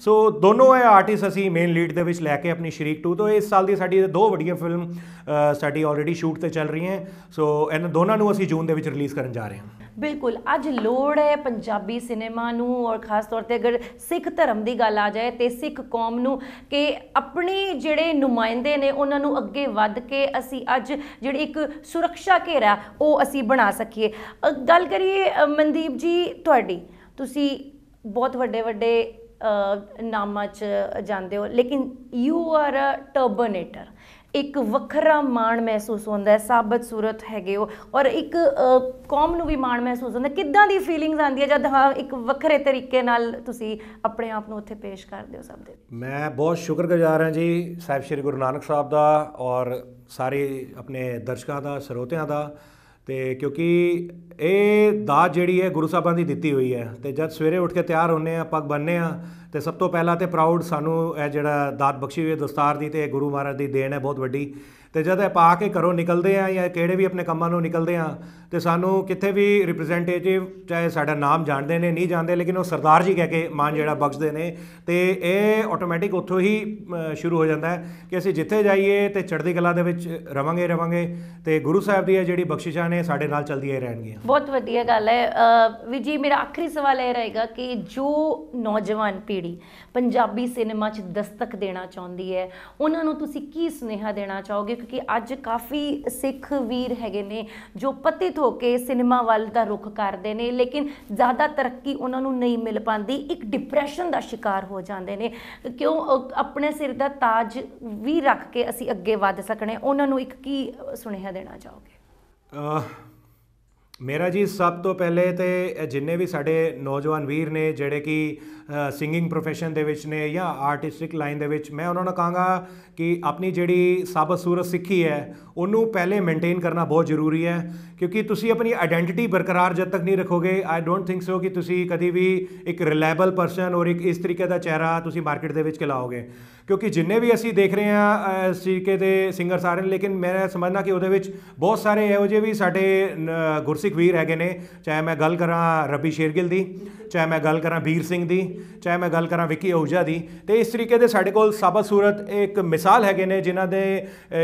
ਸੋ ਦੋਨੋਂ ਇਹ ਆਰਟਿਸਟ ਅਸੀਂ ਮੇਨ ਲੀਡ ਦੇ ਵਿੱਚ ਲੈ ਕੇ ਆਪਣੀ ਸ਼ਰੀਕ 2 ਤੋਂ ਇਸ ਸਾਲ ਦੀ ਸਾਡੀ ਦੋ ਵੱਡੀਆਂ ਫਿਲਮ ਸਾਡੀ ਆਲਰੇਡੀ ਸ਼ੂਟ ਤੇ ਚੱਲ ਰਹੀਆਂ ਸੋ ਇਹਨਾਂ ਦੋਨਾਂ ਨੂੰ ਅਸੀਂ ਜੂਨ ਦੇ ਵਿੱਚ ਰਿਲੀਜ਼ ਕਰਨ ਜਾ ਰਹੇ ਹਾਂ ਬਿਲਕੁਲ ਅੱਜ ਲੋੜ ਹੈ ਪੰਜਾਬੀ ਸਿਨੇਮਾ ਨੂੰ ਔਰ ਖਾਸ ਤੌਰ ਤੇ ਅਗਰ ਸਿੱਖ ਧਰਮ ਦੀ ਗੱਲ ਆ ਜਾਏ ਤੇ ਸਿੱਖ ਕੌਮ ਨੂੰ ਕਿ ਆਪਣੇ ਜਿਹੜੇ ਨੁਮਾਇੰਦੇ ਨੇ ਉਹਨਾਂ ਨੂੰ ਅੱਗੇ ਵੱਧ ਕੇ ਅਸੀਂ ਅੱਜ ਜਿਹੜੀ ਇੱਕ ਸੁਰੱਖਿਆ ਘੇਰਾ ਉਹ ਅਸੀਂ ਬਣਾ ਸਕੀਏ ਗੱਲ ਕਰੀਏ ਮਨਦੀਪ ਜੀ ਤੁਹਾਡੀ ਤੁਸੀਂ ਬਹੁਤ ਵੱਡੇ ਵੱਡੇ ਨਾਮਾਂ 'ਚ ਜਾਂਦੇ ਹੋ ਲੇਕਿਨ ਯੂ ਆਰ ਅ ਟਰਬਨੇਟਰ ਇੱਕ ਵੱਖਰਾ ਮਾਣ ਮਹਿਸੂਸ ਹੁੰਦਾ ਹੈ ਸਾਬਤ ਸੂਰਤ ਹੈਗੇ ਹੋ ਔਰ ਇੱਕ ਕੌਮ ਨੂੰ ਵੀ ਮਾਣ ਮਹਿਸੂਸ ਹੁੰਦਾ ਕਿੱਦਾਂ ਦੀ ਫੀਲਿੰਗਸ ਆਉਂਦੀ ਹੈ ਜਦ ਇੱਕ ਵੱਖਰੇ ਤਰੀਕੇ ਨਾਲ ਤੁਸੀਂ ਆਪਣੇ ਆਪ ਨੂੰ ਉੱਥੇ ਪੇਸ਼ ਕਰਦੇ ਹੋ ਸਭ ਦੇ ਮੈਂ ਬਹੁਤ ਸ਼ੁਕਰਗੁਜ਼ਾਰ ਹਾਂ ਜੀ ਸਾਹਿਬ ਸ੍ਰੀ ਗੁਰੂ ਨਾਨਕ ਸਾਹਿਬ ਦਾ ਔਰ ਸਾਰੇ ਆਪਣੇ ਦਰਸ਼ਕਾਂ ਦਾ ਸਰੋਤਿਆਂ ਦਾ ਤੇ ਕਿਉਂਕਿ ਇਹ ਦਾਤ ਜਿਹੜੀ ਹੈ ਗੁਰੂ ਸਾਹਿਬਾਂ ਦੀ ਦਿੱਤੀ ਹੋਈ ਹੈ ਤੇ ਜਦ ਸਵੇਰੇ ਉੱਠ ਕੇ ਤਿਆਰ ਹੁੰਨੇ ਆ ਪੱਗ ਬੰਨਨੇ ਆ ਤੇ ਸਭ ਤੋਂ ਪਹਿਲਾਂ ਤੇ ਪ੍ਰਾਊਡ ਸਾਨੂੰ ਇਹ ਜਿਹੜਾ ਦਾਤ ਬਖਸ਼ੀ ਹੋਈ ਹੈ ਦਸਤਾਰ ਦੀ ਤੇ ਗੁਰੂ ਮਹਾਰਾਜ ਦੀ ਦੇਣ ਹੈ ਬਹੁਤ ਵੱਡੀ ਤੇ ਜਦ ਇਹ ਪਾ ਕੇ ਘਰੋਂ ਨਿਕਲਦੇ ਆ ਜਾਂ ਕਿਹੜੇ ਵੀ ਆਪਣੇ ਕੰਮਾਂ ਨੂੰ ਨਿਕਲਦੇ ਆ ਤੇ ਸਾਨੂੰ ਕਿੱਥੇ ਵੀ ਰਿਪਰੈਜ਼ੈਂਟੇਟਿਵ ਚਾਹੇ ਸਾਡਾ ਨਾਮ ਜਾਣਦੇ ਨੇ ਨਹੀਂ ਜਾਣਦੇ ਲੇਕਿਨ ਉਹ ਸਰਦਾਰ ਜੀ ਕਹਿ ਕੇ ਮਾਨ ਜਿਹੜਾ ਬਖਸ਼ਦੇ ਨੇ ਤੇ ਇਹ ਆਟੋਮੈਟਿਕ ਉੱਥੋਂ ਹੀ ਸ਼ੁਰੂ ਹੋ ਜਾਂਦਾ ਹੈ ਕਿ ਅਸੀਂ ਜਿੱਥੇ ਜਾਈਏ ਤੇ ਚੜ੍ਹਦੀ ਕਲਾ ਦੇ ਵਿੱਚ ਰਵਾਂਗੇ ਰਵਾਂਗੇ ਤੇ ਗੁਰੂ ਸਾਹਿਬ ਦੀ ਜਿਹੜੀ ਬਖਸ਼ਿਸ਼ਾਂ ਨੇ ਸਾਡੇ ਨਾਲ ਚਲਦੀਆਂ ਰਹਿਣਗੀਆਂ ਬਹੁਤ ਵਧੀਆ ਗੱਲ ਹੈ ਵੀ ਜੀ ਮੇਰਾ ਆਖਰੀ ਸਵਾਲ ਇਹ ਰਹੇਗਾ ਕਿ ਜੋ ਨੌਜਵਾਨ ਪੀੜ੍ਹੀ ਪੰਜਾਬੀ ਸਿਨੇਮਾ 'ਚ ਦਸਤਕ ਦੇਣਾ ਚਾਹੁੰਦੀ ਹੈ ਉਹਨਾਂ ਨੂੰ ਤੁਸੀਂ ਕੀ ਸੁਨੇਹਾ ਦੇਣਾ ਚਾਹੋਗੇ ਕਿ ਅੱਜ ਕਾਫੀ ਸਿੱਖ ਵੀਰ ਹੈਗੇ ਨੇ ਜੋ ਪਤਿਤ ਹੋ ਕੇ ਸਿਨੇਮਾ ਵੱਲ ਦਾ ਰੁਖ ਕਰਦੇ ਨੇ ਲੇਕਿਨ ਜ਼ਿਆਦਾ ਤਰੱਕੀ ਉਹਨਾਂ ਨੂੰ ਨਹੀਂ ਮਿਲ ਪਾਂਦੀ ਇੱਕ ਡਿਪਰੈਸ਼ਨ ਦਾ ਸ਼ਿਕਾਰ ਹੋ ਜਾਂਦੇ ਨੇ ਕਿਉਂ ਆਪਣੇ ਸਿਰ ਦਾ ਤਾਜ ਵੀ ਰੱਖ ਕੇ ਅਸੀਂ ਅੱਗੇ ਵਧ ਸਕਣੇ ਉਹਨਾਂ ਨੂੰ ਇੱਕ ਕੀ ਸੁਨੇਹਾ ਦੇਣਾ ਚਾਹੋਗੇ ਮੇਰਾ ਜੀ ਸਭ ਤੋਂ ਪਹਿਲੇ ਤੇ ਜਿੰਨੇ ਵੀ ਸਾਡੇ ਨੌਜਵਾਨ ਵੀਰ ਨੇ ਜਿਹੜੇ ਕਿ ਸਿੰਗਿੰਗ profession ਦੇ ਵਿੱਚ ਨੇ ਜਾਂ ਆਰਟਿਸਟਿਕ ਲਾਈਨ ਦੇ ਵਿੱਚ ਮੈਂ ਉਹਨਾਂ ਨੂੰ ਕਹਾਂਗਾ ਕਿ ਆਪਣੀ ਜਿਹੜੀ ਸਭ ਸੂਰਤ ਸਿੱਖੀ ਹੈ ਉਹਨੂੰ ਪਹਿਲੇ ਮੇਨਟੇਨ ਕਰਨਾ ਬਹੁਤ ਜ਼ਰੂਰੀ ਹੈ ਕਿਉਂਕਿ ਤੁਸੀਂ ਆਪਣੀ ਆਇਡੈਂਟੀਟੀ ਬਰਕਰਾਰ ਜਦ ਤੱਕ ਨਹੀਂ ਰੱਖੋਗੇ ਆਈ ਡੋਨਟ ਥਿੰਕ ਸੋ ਕਿ ਤੁਸੀਂ ਕਦੀ ਵੀ ਇੱਕ ਰਿਲਾਇਬਲ ਪਰਸਨ ਔਰ ਇੱਕ ਇਸ ਤਰੀਕੇ ਦਾ ਚਿਹਰਾ ਤੁਸੀਂ ਮਾਰਕੀਟ ਦੇ ਵਿੱਚ ਕਿਲਾਓਗੇ ਕਿਉਂਕਿ ਜਿੰਨੇ ਵੀ ਅਸੀਂ ਦੇਖ ਰਹੇ ਹਾਂ ਸੀਕੇ ਦੇ ਸਿੰਗਰ ਸਾਰੇ ਲੇਕਿਨ ਮੈਂ ਸਮਝਣਾ ਕਿ ਉਹਦੇ ਵਿੱਚ ਬਹੁਤ ਸਾਰੇ ਇਹੋ ਜਿਹੇ ਵੀ ਸਾਡੇ ਗੁਰਸਿੱਖ ਵੀਰ ਹੈਗੇ ਨੇ ਚਾਹੇ ਮੈਂ ਗੱਲ ਕਰਾਂ ਰਬੀ ਸ਼ੇਰਗਿਲ ਦੀ ਚਾਹੇ ਮੈਂ ਗੱਲ ਕਰਾਂ ਵੀਰ ਸਿੰਘ ਦੀ ਚਾਹੇ ਮੈਂ ਗੱਲ ਕਰਾਂ ਵਿੱਕੀ ਔਜਾ ਦੀ ਤੇ ਇਸ ਤਰੀਕੇ ਦੇ ਸਾਡੇ ਕੋਲ ਸਾਬਾ ਸੂਰਤ ਇੱਕ ਮਿਸਾਲ ਹੈਗੇ ਨੇ ਜਿਨ੍ਹਾਂ ਦੇ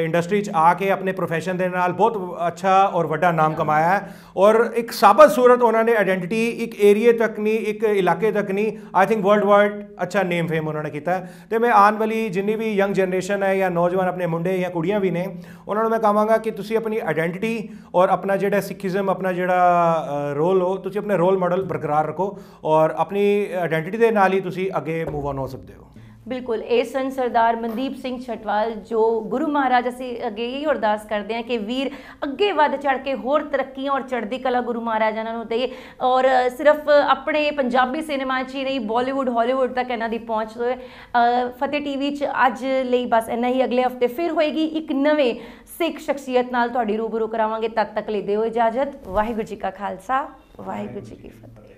ਇੰਡਸਟਰੀ 'ਚ ਆ ਕੇ ਆਪਣੇ profession ਦੇ ਨਾਲ ਬਹੁਤ ਅੱਛਾ ਔਰ ਵੱਡਾ ਨਾਮ ਕਮਾਇਆ ਹੈ ਔਰ ਇੱਕ ਸਾਬਾ ਸੂਰਤ ਉਹਨਾਂ ਨੇ ਆਇਡੈਂਟੀਟੀ ਇੱਕ ਏਰੀਆ ਤੱਕ ਨਹੀਂ ਇੱਕ ਇਲਾਕੇ ਤੱਕ ਨਹੀਂ ਆਈ ਥਿੰਕ ਵਰਲਡ ਵਾਈਡ ਅੱਛਾ ਨੇਮ ਫੇਮ ਉਹਨਾਂ ਨੇ ਕੀਤਾ ਤੇ ਮੈਂ ਆਨ ਵਾਲੀ ਜਿੰਨੀ ਵੀ ਯੰਗ ਜਨਰੇਸ਼ਨ ਹੈ ਜਾਂ ਨੌਜਵਾਨ ਆਪਣੇ ਮੁੰਡੇ ਜਾਂ ਕੁੜੀਆਂ ਵੀ ਨੇ ਉਹਨਾਂ ਨੂੰ ਮੈਂ ਕਹਾਂਗਾ ਕਿ ਤੁਸੀਂ ਆਪਣੀ ਆਇਡੈਂਟੀਟੀ ਔਰ ਆਪਣਾ ਜਿਹੜਾ ਸਿੱਖੀਜ਼ਮ ਆਪਣਾ ਜਿਹੜਾ ਰੋਲ ਹੋ ਤੁਸੀਂ ਆਪਣੇ ਰੋਲ ਮਾਡਲ ਬਰਕਰਾਰ ਰੱਖੋ ਔਰ ਆਪਣੀ ਆਇਡੈਂਟੀਟੀ ਦੇ ਨਾਲ ਹੀ ਤੁਸੀਂ ਅੱਗੇ ਮੂਵ ਆਨ ਹੋ ਸਕਦੇ ਹੋ ਬਿਲਕੁਲ ਇਹ ਸਰਦਾਰ ਮਨਦੀਪ ਸਿੰਘ ਛਟਵਾਲ ਜੋ ਗੁਰੂ ਮਹਾਰਾਜ ਅਸੀਂ ਅੱਗੇ ਹੀ ਅਰਦਾਸ ਕਰਦੇ ਹਾਂ ਕਿ ਵੀਰ ਅੱਗੇ ਵੱਧ ਚੜ ਕੇ ਹੋਰ ਤਰੱਕੀਆਂ ਔਰ ਚੜ੍ਹਦੀ ਕਲਾ ਗੁਰੂ ਮਹਾਰਾਜ ਜਨਾਂ ਨੂੰ ਦੇ ਔਰ ਸਿਰਫ ਆਪਣੇ ਪੰਜਾਬੀ ਸਿਨੇਮਾ 'ਚ ਹੀ ਨਹੀਂ ਬਾਲੀਵੁੱਡ ਹਾਲੀਵੁੱਡ ਤੱਕ ਇਹਨਾਂ ਦੀ ਪਹੁੰਚ ਹੋਏ ਫਤਿਹ ਟੀਵੀ 'ਚ ਅੱਜ ਲਈ ਬਸ ਇੰਨਾ ਹੀ ਅਗਲੇ ਹਫਤੇ ਫਿਰ ਹੋਏਗੀ ਇੱਕ ਨਵੇਂ ਸਿੱਖ ਸ਼ਖਸੀਅਤ ਨਾਲ ਤੁਹਾਡੀ ਰੂਬਰੂ ਕਰਾਵਾਂਗੇ ਤਦ ਤੱਕ ਲਈ ਦਿਓ ਇਜਾਜ਼ਤ ਵਾਹਿਗੁਰੂ ਜੀ ਕਾ ਖਾਲਸਾ ਵਾਹਿਗੁਰੂ ਜੀ ਕੀ ਫਤਿਹ